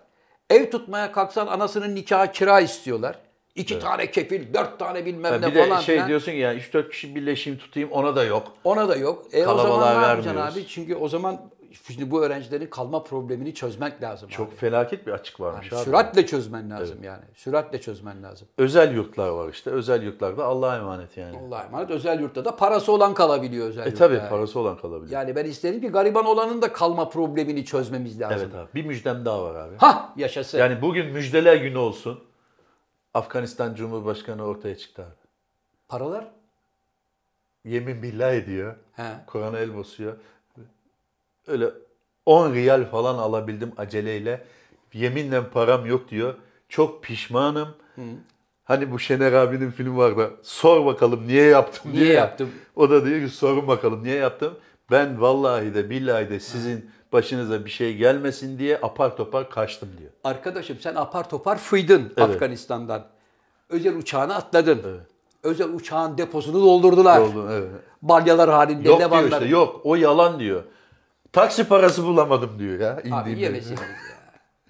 Ev tutmaya kalksan anasının nikahı kira istiyorlar. İki evet. tane kefil, dört tane bilmem yani ne bir falan. Bir de şey falan. diyorsun ki ya üç dört kişi birleşim tutayım ona da yok. Ona da yok. E Kalabalığa o zaman ne yapacaksın abi? Çünkü o zaman Şimdi bu öğrencilerin kalma problemini çözmek lazım. Çok abi. felaket bir açık varmış yani abi. Süratle çözmen lazım evet. yani. Süratle çözmen lazım. Özel yurtlar var işte. Özel yurtlarda Allah'a emanet yani. Allah'a emanet. Özel yurtta da parası olan kalabiliyor özel E tabi yani. parası olan kalabiliyor. Yani ben isterim ki gariban olanın da kalma problemini çözmemiz lazım. Evet abi. Bir müjdem daha var abi. Hah yaşasın. Yani bugün müjdeler günü olsun. Afganistan Cumhurbaşkanı ortaya çıktı abi. Paralar? Yemin billah ediyor. Kur'an'a el basıyor öyle 10 riyal falan alabildim aceleyle. Yeminle param yok diyor. Çok pişmanım. Hı. Hani bu Şener abinin filmi da Sor bakalım niye yaptım diye. Niye yaptım? O da diyor ki sorun bakalım niye yaptım. Ben vallahi de billahi de sizin başınıza bir şey gelmesin diye apar topar kaçtım diyor. Arkadaşım sen apar topar fıydın evet. Afganistan'dan. Özel uçağına atladın. Evet. Özel uçağın deposunu doldurdular. Doldu, evet. Balyalar halinde. Yok levanlar. diyor işte yok o yalan diyor. Taksi parası bulamadım diyor ya. Abi yemesi ya.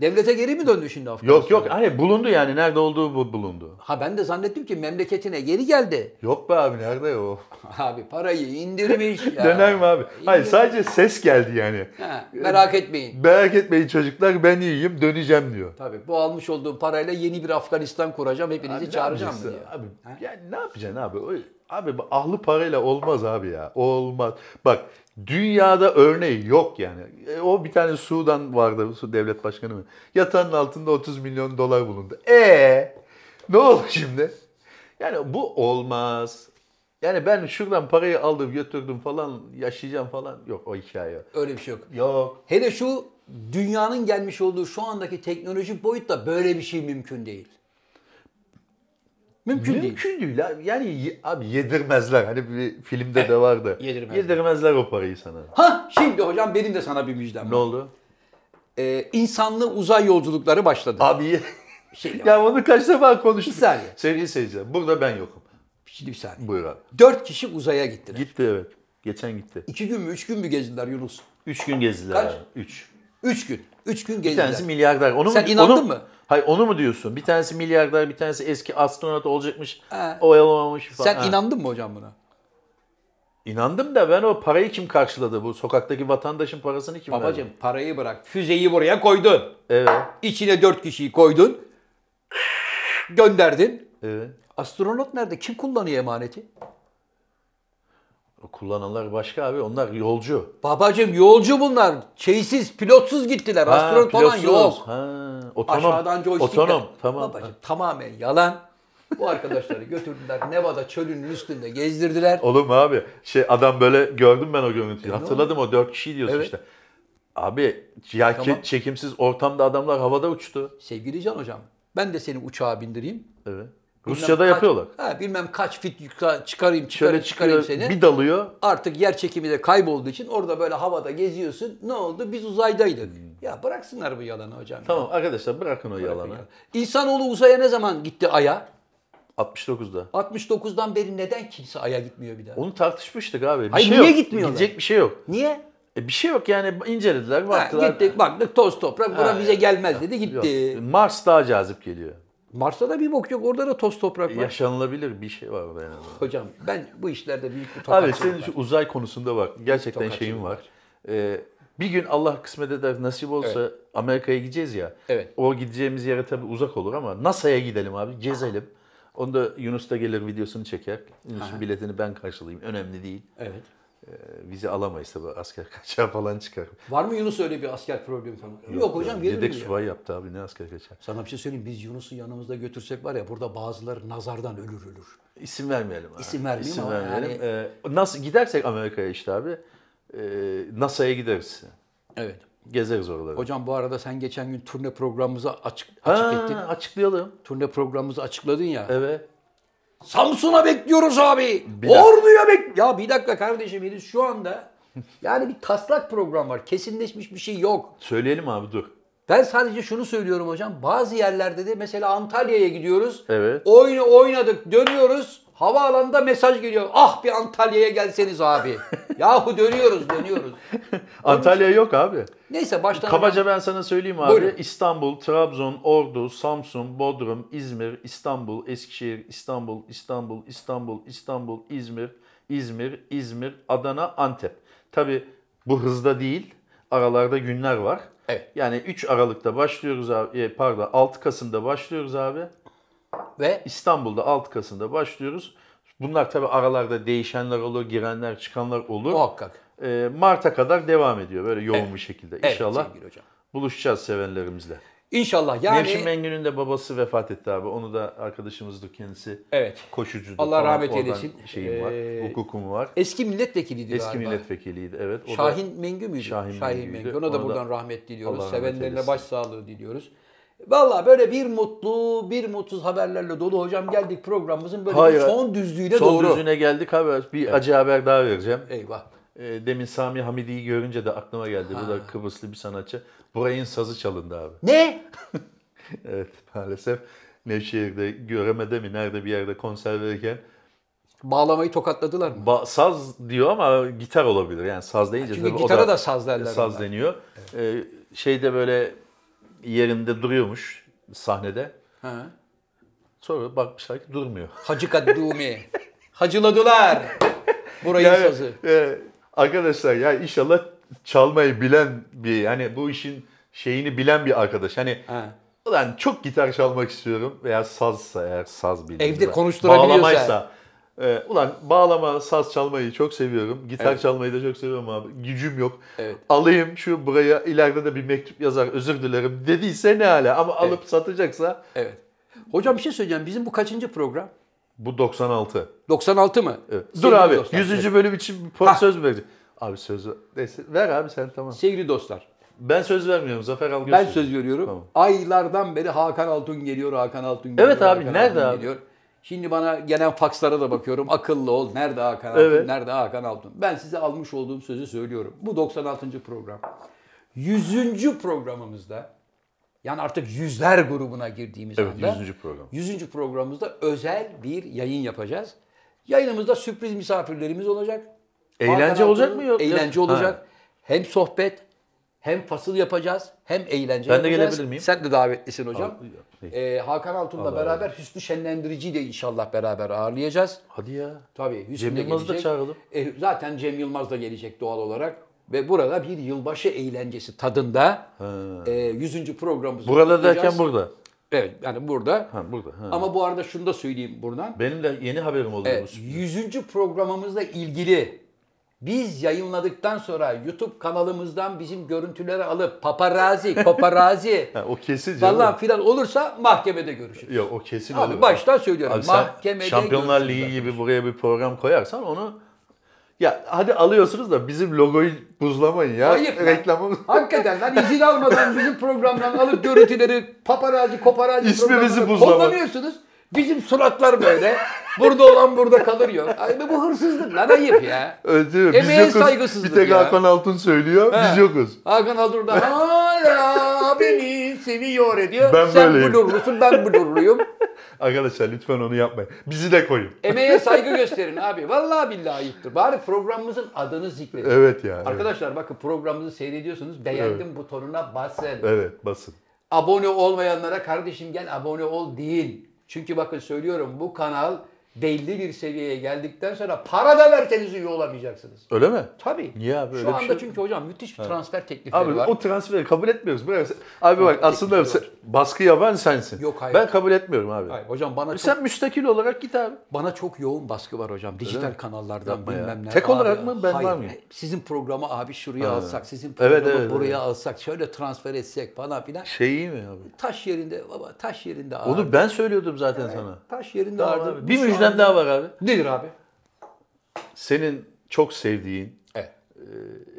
Devlete geri mi döndü şimdi hafta? Yok yok. Hayır bulundu yani. Nerede olduğu bu bulundu. Ha ben de zannettim ki memleketine geri geldi. Yok be abi nerede o? Abi parayı indirmiş ya. Döner mi abi? İndirmiş. Hayır sadece ses geldi yani. Ha, merak etmeyin. Merak etmeyin çocuklar ben iyiyim döneceğim diyor. Tabii bu almış olduğum parayla yeni bir Afganistan kuracağım hepinizi abi, çağıracağım diyor. Abi ya ne yapacaksın abi? Abi ahlı parayla olmaz abi ya. Olmaz. Bak dünyada örneği yok yani. E, o bir tane Sudan vardı. Su devlet başkanı mı? Yatağın altında 30 milyon dolar bulundu. E ne oldu şimdi? Yani bu olmaz. Yani ben şuradan parayı aldım götürdüm falan yaşayacağım falan yok o hikaye yok. Öyle bir şey yok. Yok. Hele şu dünyanın gelmiş olduğu şu andaki teknoloji boyutta böyle bir şey mümkün değil. Mümkün, Mümkün değil. değil. Yani abi yedirmezler. Hani bir filmde evet, de vardı. Yedirmezler. Yedirmezler o parayı sana. Ha şimdi hocam benim de sana bir müjdem var. Ne oldu? Ee, insanlı uzay yolculukları başladı. Abi şey ya onu kaç defa konuştuk. Bir saniye. Sevgili seyirciler burada ben yokum. Şimdi bir saniye. Buyur abi. Dört kişi uzaya gittiler. Gitti evet. Geçen gitti. İki gün mü üç gün mü gezdiler Yunus? Üç gün gezdiler. Kaç? Üç. Üç gün. Üç gün gezdiler. Bir tanesi milyarder. Onu Sen mu, inandın onu, mı? Hayır onu mu diyorsun? Bir tanesi milyarder, bir tanesi eski astronot olacakmış, He. oyalamamış falan. Sen He. inandın mı hocam buna? İnandım da ben o parayı kim karşıladı? Bu sokaktaki vatandaşın parasını kim Babacım verdi? parayı bırak. Füzeyi buraya koydun. Evet. İçine dört kişiyi koydun. Gönderdin. Evet. Astronot nerede? Kim kullanıyor emaneti? Kullananlar başka abi. Onlar yolcu. Babacım yolcu bunlar. Şeysiz, pilotsuz gittiler. Ha, Astronot falan pilotsuz. yok. Ha, otonom. Aşağıdan Otonom. Tamam. Babacım ha. tamamen yalan. Bu arkadaşları götürdüler Nevada çölünün üstünde gezdirdiler. Oğlum abi şey adam böyle gördüm ben o görüntüyü. E, Hatırladım o dört kişi diyorsun evet. işte. Abi ya tamam. çekimsiz ortamda adamlar havada uçtu. Sevgili Can Hocam ben de seni uçağa bindireyim. Evet. Rusya'da kaç, yapıyorlar. Ha, bilmem kaç fit yuka, çıkarayım, çıkarayım, Şöyle çıkarayım seni. Bir dalıyor. Artık yer çekimi de kaybolduğu için orada böyle havada geziyorsun. Ne oldu? Biz uzaydaydık. Ya bıraksınlar bu yalanı hocam. Tamam ya. arkadaşlar bırakın o bırakın yalanı. Ya. İnsanoğlu uzaya ne zaman gitti aya? 69'da. 69'dan beri neden kimse aya gitmiyor bir daha? Onu tartışmıştık abi. Bir Hayır şey niye yok. gitmiyorlar? Gidecek bir şey yok. Niye? E bir şey yok yani incelediler baktılar. Ha, gittik baktık toz toprak bura bize gelmez dedi gitti. Yok. Mars daha cazip geliyor. Mars'ta da bir bok yok. Orada da toz toprak var. Yaşanılabilir bir şey var orada yani. Hocam ben bu işlerde büyük bir Abi senin şu uzay konusunda bak gerçekten şeyim var. var. Ee, bir gün Allah kısmet eder nasip olsa evet. Amerika'ya gideceğiz ya. Evet. O gideceğimiz yere tabii uzak olur ama NASA'ya gidelim abi gezelim. Aha. Onu da Yunus da gelir videosunu çeker. Yunus'un biletini ben karşılayayım. Önemli değil. Evet. Ee, vize alamayız tabi asker kaçağı falan çıkar. Var mı Yunus öyle bir asker problemi falan? Yok, Yok hocam verir Yedek subay ya. yaptı abi ne asker kaçağı. Sana bir şey söyleyeyim biz Yunus'u yanımızda götürsek var ya burada bazıları nazardan ölür ölür. İsim vermeyelim. Abi. İsim vermeyelim İsim vermeyelim. Yani... Ee, nasıl gidersek Amerika'ya işte abi ee, NASA'ya gideriz. Evet. Gezeriz oraları. Hocam bu arada sen geçen gün turne programımızı açık, açık ha, ettin. Açıklayalım. Turne programımızı açıkladın ya. Evet. Samsun'a bekliyoruz abi. Bir Ordu'ya bek. Ya bir dakika kardeşim henüz şu anda yani bir taslak program var. Kesinleşmiş bir şey yok. Söyleyelim abi dur. Ben sadece şunu söylüyorum hocam. Bazı yerlerde de mesela Antalya'ya gidiyoruz. Evet. Oyunu oynadık, dönüyoruz. Havaalanında mesaj geliyor. Ah bir Antalya'ya gelseniz abi. Yahu dönüyoruz dönüyoruz. Antalya yok abi. Neyse baştan... Kabaca ben sana söyleyeyim abi. Buyurun. İstanbul, Trabzon, Ordu, Samsun, Bodrum, İzmir, İstanbul, Eskişehir, İstanbul, İstanbul, İstanbul, İstanbul, İzmir, İzmir, İzmir, Adana, Antep. Tabi bu hızda değil. Aralarda günler var. Evet. Yani 3 Aralık'ta başlıyoruz abi. E, pardon 6 Kasım'da başlıyoruz abi. Ve İstanbul'da 6 Kasım'da başlıyoruz. Bunlar tabii aralarda değişenler olur, girenler, çıkanlar olur. Muhakkak. E, Mart'a kadar devam ediyor böyle yoğun evet. bir şekilde. İnşallah evet, hocam. buluşacağız sevenlerimizle. İnşallah yani. Nevşin Mengü'nün de babası vefat etti abi. Onu da arkadaşımızdı kendisi. Evet. Koşucudu. Allah falan. rahmet eylesin. şeyim var, ee, hukukum var. Eski milletvekiliydi Eski galiba. milletvekiliydi evet. O Şahin da, Mengü müydü? Şahin, Şahin Mengü. Ona da buradan rahmet diliyoruz. Allah Sevenlerine başsağlığı diliyoruz. Valla böyle bir mutlu, bir mutsuz haberlerle dolu. Hocam geldik programımızın böyle Hayır, son düzlüğüne son doğru. Son düzlüğüne geldik haber. Bir evet. acı haber daha vereceğim. Eyvah. Ee, demin Sami Hamidi'yi görünce de aklıma geldi. Ha. Bu da Kıbrıslı bir sanatçı. Burayın sazı çalındı abi. Ne? evet maalesef Nevşehir'de göremede mi nerede bir yerde konser verirken Bağlamayı tokatladılar mı? Ba- saz diyor ama gitar olabilir. Yani saz deyince. Çünkü gitara da, da saz derler. Saz onlar. deniyor. Evet. Ee, şeyde böyle yerinde duruyormuş sahnede. Ha. Sonra bakmışlar ki durmuyor. Hacı Kaddumi. Hacıladılar. Burayı yani, sözü. E, arkadaşlar ya inşallah çalmayı bilen bir yani bu işin şeyini bilen bir arkadaş. Hani ha. Ulan çok gitar çalmak istiyorum veya sazsa eğer saz bildiğim. Evde konuşturabiliyorsa. Bağlamaysa. Ee, ulan bağlama, saz çalmayı çok seviyorum. Gitar evet. çalmayı da çok seviyorum abi. Gücüm yok. Evet. Alayım şu buraya ileride de bir mektup yazar özür dilerim dediyse ne hale ama evet. alıp satacaksa. Evet. Hocam bir şey söyleyeceğim. Bizim bu kaçıncı program? Bu 96. 96 mı? Evet. Dur abi. Dostlar, 100. Evet. bölüm için ha. söz mü vereceğim? Abi söz ver abi sen tamam. Sevgili dostlar. Ben söz vermiyorum. Zafer Algöz. Ben söz veriyorum. Tamam. Aylardan beri Hakan Altun geliyor, Hakan Altun geliyor. Evet abi Hakan nerede Altun abi? Geliyor. Şimdi bana gelen fakslara da bakıyorum. Akıllı ol. Nerede Hakan Altun? Evet. Nerede Hakan Altun? Ben size almış olduğum sözü söylüyorum. Bu 96. program. 100. programımızda yani artık yüzler grubuna girdiğimiz evet, anda 100. program. 100. programımızda özel bir yayın yapacağız. Yayınımızda sürpriz misafirlerimiz olacak. Eğlence Hakan olacak mı yok? Eğlence olacak. Ha. Hem sohbet hem fasıl yapacağız hem eğlence ben yapacağız. Ben de gelebilir miyim? Sen de davetlisin hocam. Abi, ee, Hakan Altun'la beraber Allah. Hüsnü Şenlendirici'yi de inşallah beraber ağırlayacağız. Hadi ya. Tabii. Hüsnü Cem Yılmaz'ı da çağıralım. E, zaten Cem Yılmaz da gelecek doğal olarak. Ve burada bir yılbaşı eğlencesi tadında ha. e, 100. programımızı Burada derken burada. Evet yani burada. Ha, burada. Ha. Ama bu arada şunu da söyleyeyim buradan. Benim de yeni haberim oldu. Evet, 100. programımızla ilgili biz yayınladıktan sonra YouTube kanalımızdan bizim görüntüleri alıp paparazi, paparazi Ha, o kesin canım. falan filan olursa mahkemede görüşürüz. Yok o kesin Abi olur. baştan söylüyorum. Abi sen mahkemede Şampiyonlar görüşürüz Ligi gibi buraya bir program koyarsan onu ya hadi alıyorsunuz da bizim logoyu buzlamayın ya. Ayıp lan. Reklamı Hakikaten lan izin almadan bizim programdan alıp görüntüleri paparazi, koparazi. İsmimizi programlarını buzlamak. kullanıyorsunuz. Bizim suratlar böyle. Burada olan burada kalır yok. Ay bu hırsızlık lan ayıp ya. Öyle değil mi? Biz yokuz. saygısızlık Bir tek ya. Hakan Altun söylüyor. He. Biz yokuz. Hakan Altun da hala beni seviyor ediyor. Ben Sen böyleyim. blurlusun ben blurluyum. Arkadaşlar lütfen onu yapmayın. Bizi de koyun. Emeğe saygı gösterin abi. Vallahi billahi ayıptır. Bari programımızın adını zikredin. Evet ya. Arkadaşlar evet. bakın programımızı seyrediyorsunuz. Beğendim evet. butonuna basın. Evet basın. Abone olmayanlara kardeşim gel abone ol değil. Çünkü bakın söylüyorum bu kanal belli bir seviyeye geldikten sonra para da verseniz üye olamayacaksınız. Öyle mi? Tabii. Niye abi öyle Şu anda şey... çünkü hocam müthiş bir evet. transfer teklifleri abi, var. Abi o transferi kabul etmiyoruz. Bırak. Abi bak aslında sen, baskı yapan sensin. Yok hayır. Ben kabul etmiyorum abi. Hayır, hocam bana e çok... Sen müstakil olarak git abi. Bana çok yoğun baskı var hocam. Dijital kanallardan Yapma bilmem ne. Tek abi. olarak mı ben hayır. var mıyım? E, sizin programı abi şuraya ha. alsak, sizin programı evet, evet, buraya evet. alsak, şöyle transfer etsek falan filan. Şeyi mi abi? Taş yerinde baba, taş yerinde abi. Onu ben söylüyordum zaten evet. sana. Taş yerinde tamam, abi. Bir müjde tane daha var abi. Nedir abi? Senin çok sevdiğin, evet. e,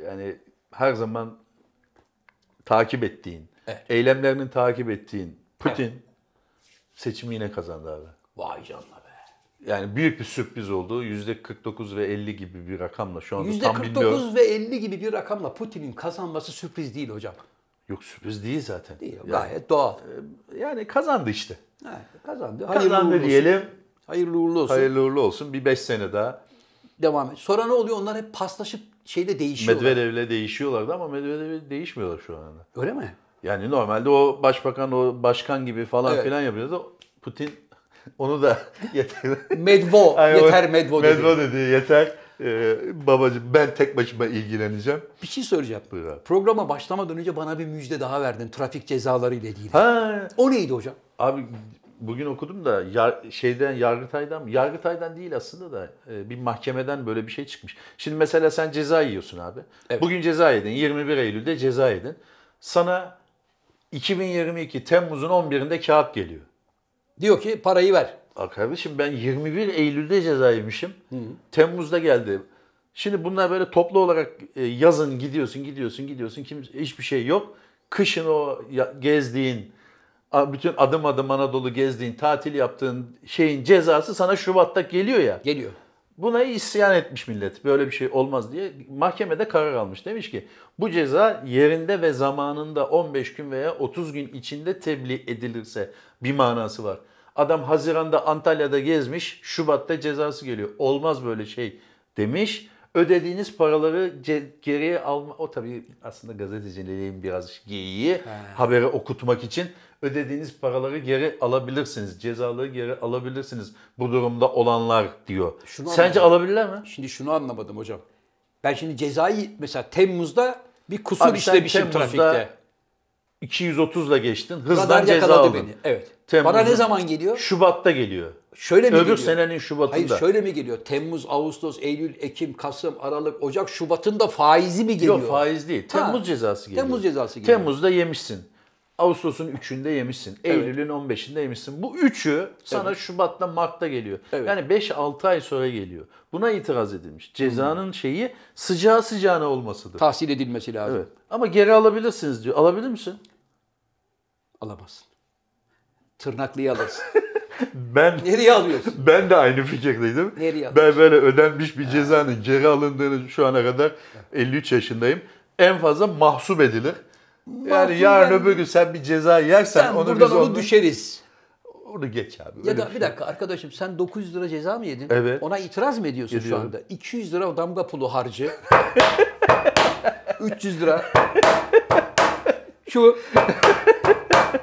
yani her zaman takip ettiğin, evet. eylemlerini takip ettiğin Putin evet. seçimi yine kazandı abi. Vay canına be. Yani büyük bir sürpriz oldu. %49 ve 50 gibi bir rakamla şu anda tam bilmiyorum. %49 ve 50 gibi bir rakamla Putin'in kazanması sürpriz değil hocam. Yok sürpriz değil zaten. Değil, yani, gayet doğal. E, yani kazandı işte. Evet, kazandı. Hayırlı kazandı diyelim. Hayırlı uğurlu olsun. Hayırlı uğurlu olsun. Bir 5 sene daha. Devam et. Sonra ne oluyor? Onlar hep paslaşıp şeyde değişiyorlar. Medvedev'le değişiyorlardı ama Medvedev'le değişmiyorlar şu anda. Öyle mi? Yani normalde o başbakan, o başkan gibi falan evet. filan yapıyordu. Putin onu da yeter. Medvo, Ay, yeter Medvo dedi. Medvo dedi, yeter. Ee, babacığım ben tek başıma ilgileneceğim. Bir şey söyleyeceğim. Buyur abi. Programa başlamadan önce bana bir müjde daha verdin trafik cezaları ile ilgili. Ha. O neydi hocam? Abi bugün okudum da yar, şeyden Yargıtay'dan Yargıtay'dan değil aslında da e, bir mahkemeden böyle bir şey çıkmış. Şimdi mesela sen ceza yiyorsun abi. Evet. Bugün ceza yedin. 21 Eylül'de ceza yedin. Sana 2022 Temmuz'un 11'inde kağıt geliyor. Diyor ki parayı ver. A kardeşim ben 21 Eylül'de ceza yemişim. Temmuz'da geldi. Şimdi bunlar böyle toplu olarak e, yazın gidiyorsun, gidiyorsun, gidiyorsun. kimse hiçbir şey yok. Kışın o gezdiğin bütün adım adım Anadolu gezdiğin, tatil yaptığın şeyin cezası sana Şubat'ta geliyor ya. Geliyor. Buna isyan etmiş millet. Böyle bir şey olmaz diye mahkemede karar almış. Demiş ki bu ceza yerinde ve zamanında 15 gün veya 30 gün içinde tebliğ edilirse bir manası var. Adam Haziran'da Antalya'da gezmiş, Şubat'ta cezası geliyor. Olmaz böyle şey demiş. Ödediğiniz paraları geriye alma... O tabii aslında gazeteciliğin biraz geyiği, He. haberi okutmak için ödediğiniz paraları geri alabilirsiniz. Cezaları geri alabilirsiniz bu durumda olanlar diyor. Şunu Sence alabilirler mi? Şimdi şunu anlamadım hocam. Ben şimdi cezayı mesela Temmuz'da bir kusur Abi işlemişim şey Temmuz'da trafikte. ile geçtin. Hızdan Radar ceza aldın. beni. Evet. Temmuz'da. Bana ne zaman geliyor? Şubat'ta geliyor. Şöyle mi Öbür geliyor? senenin Şubat'ında. Hayır şöyle mi geliyor? Temmuz, Ağustos, Eylül, Ekim, Kasım, Aralık, Ocak, Şubatında faizi mi geliyor? Yok faiz değil. Temmuz ha. cezası geliyor. Temmuz cezası geliyor. Temmuz'da yemişsin. Ağustos'un 3'ünde yemişsin. Eylül'ün evet. 15'inde yemişsin. Bu üçü sana evet. Şubat'ta Mart'ta geliyor. Evet. Yani 5-6 ay sonra geliyor. Buna itiraz edilmiş. Hmm. Cezanın hmm. şeyi sıcağı sıcağına olmasıdır. Tahsil edilmesi lazım. Evet. Ama geri alabilirsiniz diyor. Alabilir misin? Alamazsın. Tırnaklıyı alırsın. ben nereye alıyorsun? Ben de aynı fikirdeydim. Nereye alıyorsun? Ben böyle ödenmiş bir cezanın geri alındığını şu ana kadar 53 yaşındayım. En fazla mahsup edilir. Yani yarın öbür gün sen bir ceza yersen sen onu buradan biz onu ondan... düşeriz. Onu geç abi. Ya da bir şey. dakika arkadaşım sen 900 lira ceza mı yedin? Evet. Ona itiraz mı ediyorsun Ediyorum. şu anda? 200 lira damga pulu harcı. 300 lira. Şu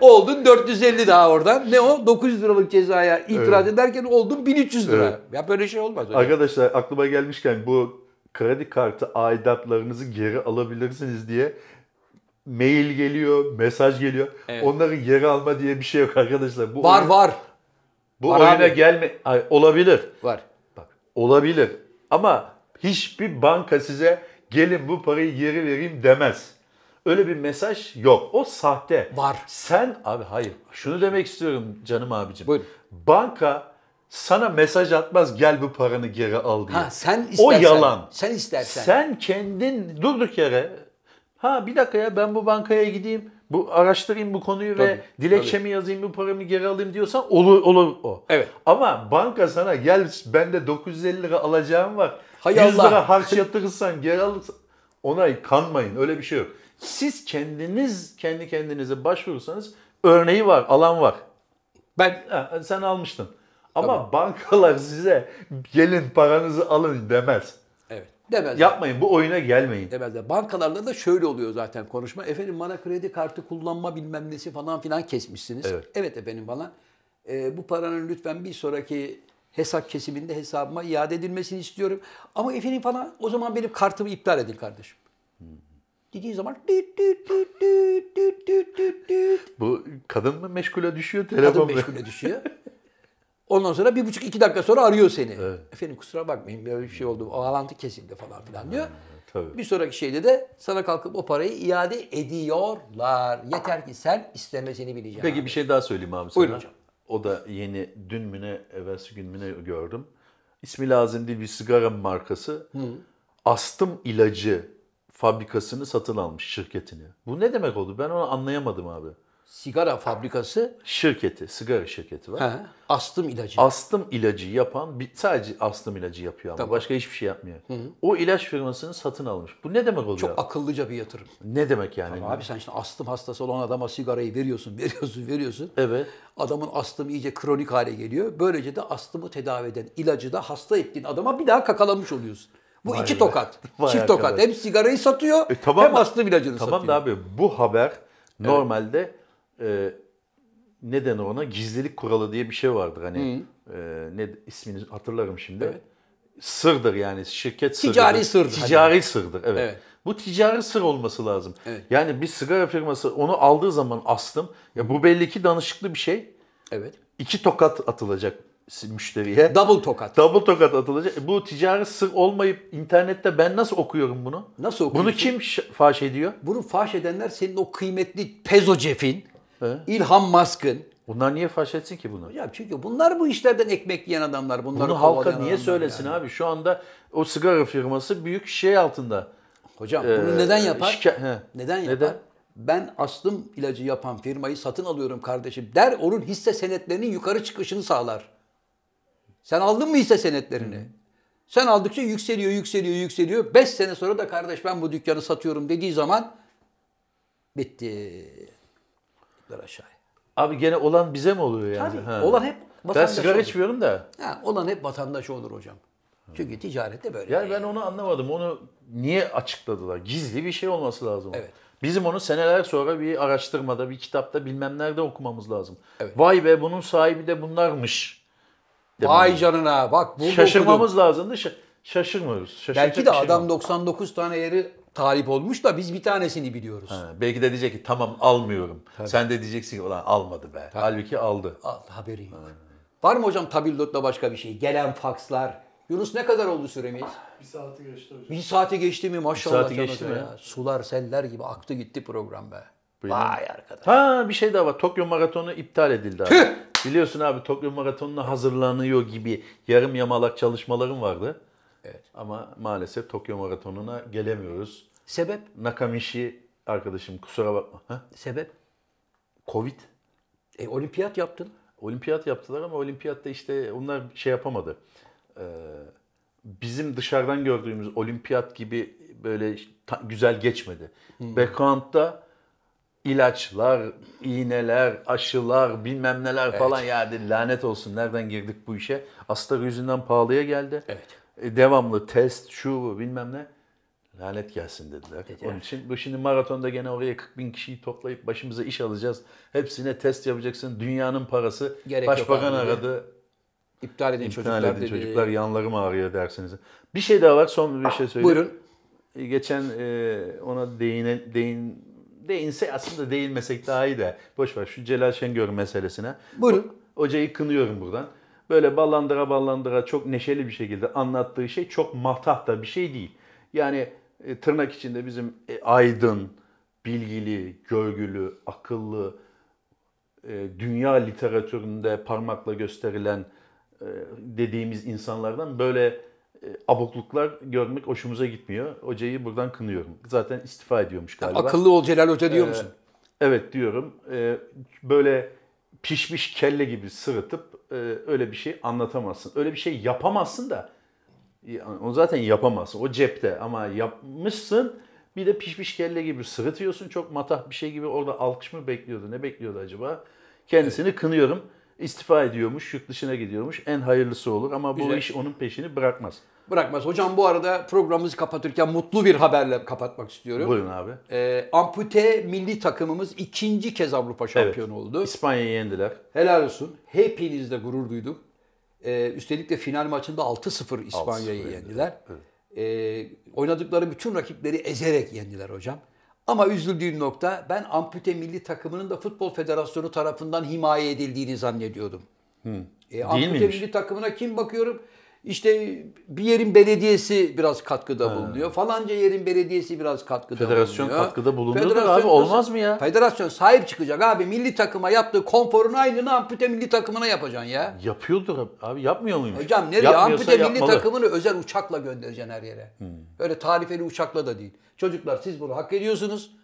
oldun 450 daha oradan. Ne o? 900 liralık cezaya itiraz evet. ederken oldun 1300 lira. Evet. Ya böyle şey olmaz. Hocam. Arkadaşlar aklıma gelmişken bu kredi kartı aidatlarınızı geri alabilirsiniz diye mail geliyor, mesaj geliyor. Evet. Onların yer alma diye bir şey yok arkadaşlar. Bu var oyun, var. Bu var oyuna abi. gelme Ay, olabilir. Var. Bak olabilir. Ama hiçbir banka size gelin bu parayı geri vereyim demez. Öyle bir mesaj yok. O sahte. Var. Sen abi hayır. Şunu demek istiyorum canım abicim. Buyurun. Banka sana mesaj atmaz gel bu paranı geri al diye. Ha, sen istersen, o yalan. Sen istersen. Sen kendin durduk yere Ha bir dakika ya ben bu bankaya gideyim. Bu araştırayım bu konuyu tabii, ve dilekçemi tabii. yazayım bu paramı geri alayım diyorsan olur olur o. Evet. Ama banka sana gel bende 950 lira alacağım var. Hay 100 Allah. lira harç yatırırsan geri alırsan Onay kanmayın öyle bir şey yok. Siz kendiniz kendi kendinize başvurursanız örneği var alan var. Ben ha, sen almıştın. Ama tamam. bankalar size gelin paranızı alın demez. Demezler. Yapmayın bu oyuna gelmeyin. Demezler. Bankalarla da şöyle oluyor zaten konuşma. Efendim bana kredi kartı kullanma bilmem nesi falan filan kesmişsiniz. Evet, evet efendim falan. E, ee, bu paranın lütfen bir sonraki hesap kesiminde hesabıma iade edilmesini istiyorum. Ama efendim falan o zaman benim kartımı iptal edin kardeşim. Hmm. zaman düt düt düt düt düt düt düt. Bu kadın mı meşgule düşüyor telefon Kadın meşgule düşüyor. Ondan sonra bir buçuk iki dakika sonra arıyor seni. Evet. Efendim kusura bakmayın böyle bir şey oldu. O alantı kesildi falan filan diyor. Evet, tabii. Bir sonraki şeyde de sana kalkıp o parayı iade ediyorlar. Yeter ki sen istemesini bileceksin. Peki abi. bir şey daha söyleyeyim abi sana. Buyurun hocam. O da yeni dün müne evvelsi gün müne gördüm. İsmi lazım değil bir sigara markası. Hı. Astım ilacı fabrikasını satın almış şirketini. Bu ne demek oldu? Ben onu anlayamadım abi sigara fabrikası şirketi, sigara şirketi var. He, astım ilacı. Astım ilacı yapan bir, sadece astım ilacı yapıyor ama Tabii. başka hiçbir şey yapmıyor. Hı hı. O ilaç firmasını satın almış. Bu ne demek oluyor? Çok akıllıca bir yatırım. Ne demek yani? Tabii abi sen şimdi astım hastası olan adama sigarayı veriyorsun, veriyorsun, veriyorsun. Evet. Adamın astımı iyice kronik hale geliyor. Böylece de astımı tedavi eden ilacı da hasta ettiğin adama bir daha kakalamış oluyorsun. Bu Vay iki be. tokat. Vay Çift arkadaş. tokat. Hem sigarayı satıyor e, tamam hem astım ilacını tamam satıyor. Tamam da abi bu haber normalde evet e, ne denir ona? Gizlilik kuralı diye bir şey vardır. Hani e, ne ismini hatırlarım şimdi. Evet. Sırdır yani şirket sırrıdır. Ticari sırdır. Hani. Ticari hani. sırdır evet. evet. Bu ticari sır olması lazım. Evet. Yani bir sigara firması onu aldığı zaman astım. Ya bu belli ki danışıklı bir şey. Evet. İki tokat atılacak müşteriye. Double tokat. Double tokat atılacak. Bu ticari sır olmayıp internette ben nasıl okuyorum bunu? Nasıl okuyorsun? Bunu kim faş ediyor? Bunu faş edenler senin o kıymetli pezo cefin. He. İlham Mask'ın. Bunlar niye faş etsin ki bunu? Ya çünkü bunlar bu işlerden ekmek yiyen adamlar. Bunları bunu halka niye söylesin yani. abi? Şu anda o sigara firması büyük şey altında. Hocam ee, bunu neden yapar? Şike- neden yapar? Neden? Ben astım ilacı yapan firmayı satın alıyorum kardeşim der onun hisse senetlerinin yukarı çıkışını sağlar. Sen aldın mı hisse senetlerini? Hmm. Sen aldıkça yükseliyor, yükseliyor, yükseliyor. 5 sene sonra da kardeş ben bu dükkanı satıyorum dediği zaman bitti attılar aşağıya. Abi gene olan bize mi oluyor yani? Tabii. Ha. Olan hep vatandaş Ben sigara olur. içmiyorum da. Ha, olan hep vatandaş olur hocam. Çünkü ticarette böyle. Yani ben onu anlamadım. Onu niye açıkladılar? Gizli bir şey olması lazım. Evet. Bizim onu seneler sonra bir araştırmada, bir kitapta bilmem nerede okumamız lazım. Evet. Vay be bunun sahibi de bunlarmış. Vay Demem. canına bak bunu Şaşırmamız okudum. lazımdı. Şaşırmıyoruz. Şaşıracak Belki de şey adam 99 tane yeri talip olmuş da biz bir tanesini biliyoruz. Ha, belki de diyecek ki tamam almıyorum. Tabii. Sen de diyeceksin ki ulan almadı be. Tabii. Halbuki aldı. Al, haberi yok. Ha. Var mı hocam tabildotla başka bir şey? Gelen fakslar. Yunus ne kadar oldu süremiz? Bir saati geçti hocam. Bir saati geçti mi maşallah. Bir saati geçti mi? Sular seller gibi aktı gitti program be. Vay arkadaş. Ha bir şey daha var. Tokyo Maratonu iptal edildi abi. Tüh! Biliyorsun abi Tokyo Maratonu'na hazırlanıyor gibi yarım yamalak çalışmalarım vardı. Evet. Ama maalesef Tokyo Maratonu'na gelemiyoruz. Sebep? Nakamishi arkadaşım kusura bakma. Heh. Sebep? Covid. E, olimpiyat yaptın. Olimpiyat yaptılar ama olimpiyatta işte onlar şey yapamadı. Ee, bizim dışarıdan gördüğümüz olimpiyat gibi böyle güzel geçmedi. Hmm. Background'da ilaçlar, iğneler, aşılar, bilmem neler evet. falan yani lanet olsun nereden girdik bu işe. Astar yüzünden pahalıya geldi. Evet. E, devamlı test, şu bilmem ne. Lanet gelsin dediler. Dediler. Onun için bu şimdi maratonda gene oraya 40 bin kişiyi toplayıp başımıza iş alacağız. Hepsine test yapacaksın. Dünyanın parası. Gerek Başbakan yok aradı. İptal edin İptal çocuklar edin dedi. çocuklar yanlarım ağrıyor dersiniz. Bir şey daha var son bir ah, şey söyleyeyim. Buyurun. E, geçen e, ona değine, değin, değinse aslında değinmesek daha iyi de. Boş ver şu Celal Şengör meselesine. Buyurun. O, hocayı kınıyorum buradan böyle ballandıra ballandıra çok neşeli bir şekilde anlattığı şey çok matah da bir şey değil. Yani e, tırnak içinde bizim e, aydın, bilgili, görgülü, akıllı, e, dünya literatüründe parmakla gösterilen e, dediğimiz insanlardan böyle e, abukluklar görmek hoşumuza gitmiyor. Hocayı buradan kınıyorum. Zaten istifa ediyormuş galiba. Akıllı ol Celal Hoca diyor e, musun? Ee, evet diyorum. Ee, böyle pişmiş kelle gibi sırıtıp e, öyle bir şey anlatamazsın. Öyle bir şey yapamazsın da onu zaten yapamazsın. O cepte ama yapmışsın bir de pişmiş kelle gibi sırıtıyorsun. Çok matah bir şey gibi orada alkış mı bekliyordu? Ne bekliyordu acaba? Kendisini evet. kınıyorum. İstifa ediyormuş, yurt dışına gidiyormuş. En hayırlısı olur ama Güzel. bu iş onun peşini bırakmaz bırakmaz. Hocam bu arada programımızı kapatırken mutlu bir haberle kapatmak istiyorum. Buyurun abi. Ee, ampute milli takımımız ikinci kez Avrupa şampiyonu evet. oldu. İspanya'yı yendiler. Helal olsun. Hepinizle gurur duyduk. Ee, üstelik de final maçında 6-0 İspanya'yı yendiler. Evet. Ee, oynadıkları bütün rakipleri ezerek yendiler hocam. Ama üzüldüğüm nokta ben ampute milli takımının da Futbol Federasyonu tarafından himaye edildiğini zannediyordum. Hmm. E, ampute miymiş? milli takımına kim bakıyorum? İşte bir yerin belediyesi biraz katkıda He. bulunuyor. Falanca yerin belediyesi biraz katkıda Federasyon bulunuyor. katkıda bulunuyor abi olmaz mı ya? Federasyon sahip çıkacak abi. Milli takıma yaptığı konforun aynını ampute milli takımına yapacaksın ya. Yapıyordur abi. Yapmıyor muymuş? Hocam nereye? Ampute yapmalı. milli takımını özel uçakla göndereceksin her yere. Hmm. Öyle tarifeli uçakla da değil. Çocuklar siz bunu hak ediyorsunuz.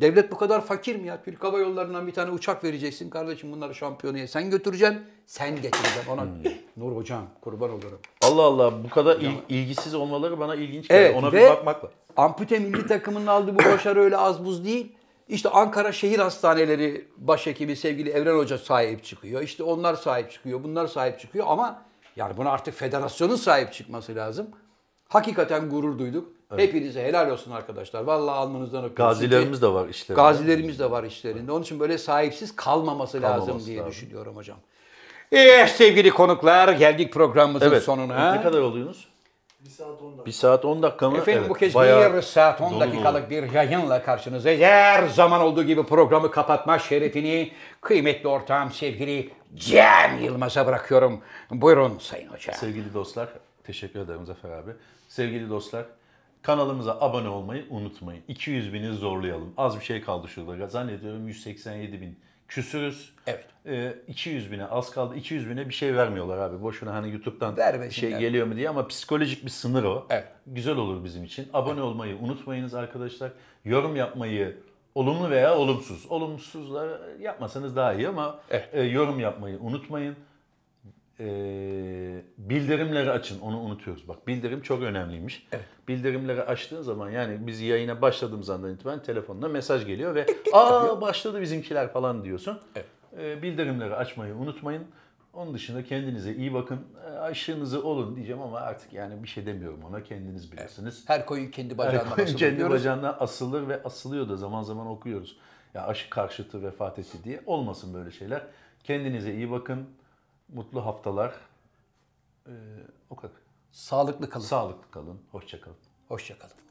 Devlet bu kadar fakir mi ya? Türk Hava Yolları'ndan bir tane uçak vereceksin kardeşim bunları şampiyonaya. Sen götüreceksin, sen getireceksin. Ona hmm. Nur Hocam kurban olurum. Allah Allah bu kadar il, ilgisiz olmaları bana ilginç geldi. Evet, Ona bir bakmakla. Ampute milli takımının aldığı bu başarı öyle az buz değil. İşte Ankara Şehir Hastaneleri başhekimi sevgili Evren Hoca sahip çıkıyor. İşte onlar sahip çıkıyor, bunlar sahip çıkıyor ama yani buna artık federasyonun sahip çıkması lazım. Hakikaten gurur duyduk. Evet. Hepinize helal olsun arkadaşlar. Vallahi almanızdan öpüyorum. Gazilerimiz de var işlerinde. Gazilerimiz de var işlerinde. Evet. Onun için böyle sahipsiz kalmaması, kalmaması lazım diye lazım. düşünüyorum hocam. Eh sevgili konuklar geldik programımızın evet. sonuna. Ne kadar oluyorsunuz? Bir saat 10 dakika. 1 saat 10 dakika mı? Efendim evet, bu kez bayağı... saat 10 dakikalık bir yayınla karşınıza Her zaman olduğu gibi programı kapatma şerefini kıymetli ortağım sevgili Cem Yılmaz'a bırakıyorum. Buyurun Sayın Hoca. Sevgili dostlar, teşekkür ederim Zafer abi. Sevgili dostlar, Kanalımıza abone olmayı unutmayın. 200 bini zorlayalım. Az bir şey kaldı şurada. Zannediyorum 187 bin küsürüz. Evet. E, ee, 200 bine az kaldı. 200 bine bir şey vermiyorlar abi. Boşuna hani YouTube'dan Vermesinler. şey geliyor mu diye ama psikolojik bir sınır o. Evet. Güzel olur bizim için. Abone evet. olmayı unutmayınız arkadaşlar. Yorum yapmayı olumlu veya olumsuz. Olumsuzlar yapmasanız daha iyi ama evet. e, yorum yapmayı unutmayın e, bildirimleri açın. Onu unutuyoruz. Bak bildirim çok önemliymiş. Evet. Bildirimleri açtığın zaman yani biz yayına başladığımız andan itibaren telefonuna mesaj geliyor ve dik, aa başladı bizimkiler falan diyorsun. Evet. E, bildirimleri açmayı unutmayın. Onun dışında kendinize iyi bakın. Ee, aşığınızı olun diyeceğim ama artık yani bir şey demiyorum ona. Kendiniz bilirsiniz. Her koyun kendi bacağına Her koyun asılır kendi diyoruz. bacağına asılır ve asılıyor da zaman zaman okuyoruz. Ya aşık karşıtı vefat etti diye. Olmasın böyle şeyler. Kendinize iyi bakın mutlu haftalar. Ee, o kadar. Sağlıklı kalın. Sağlıklı kalın. Hoşça kalın. Hoşça kalın.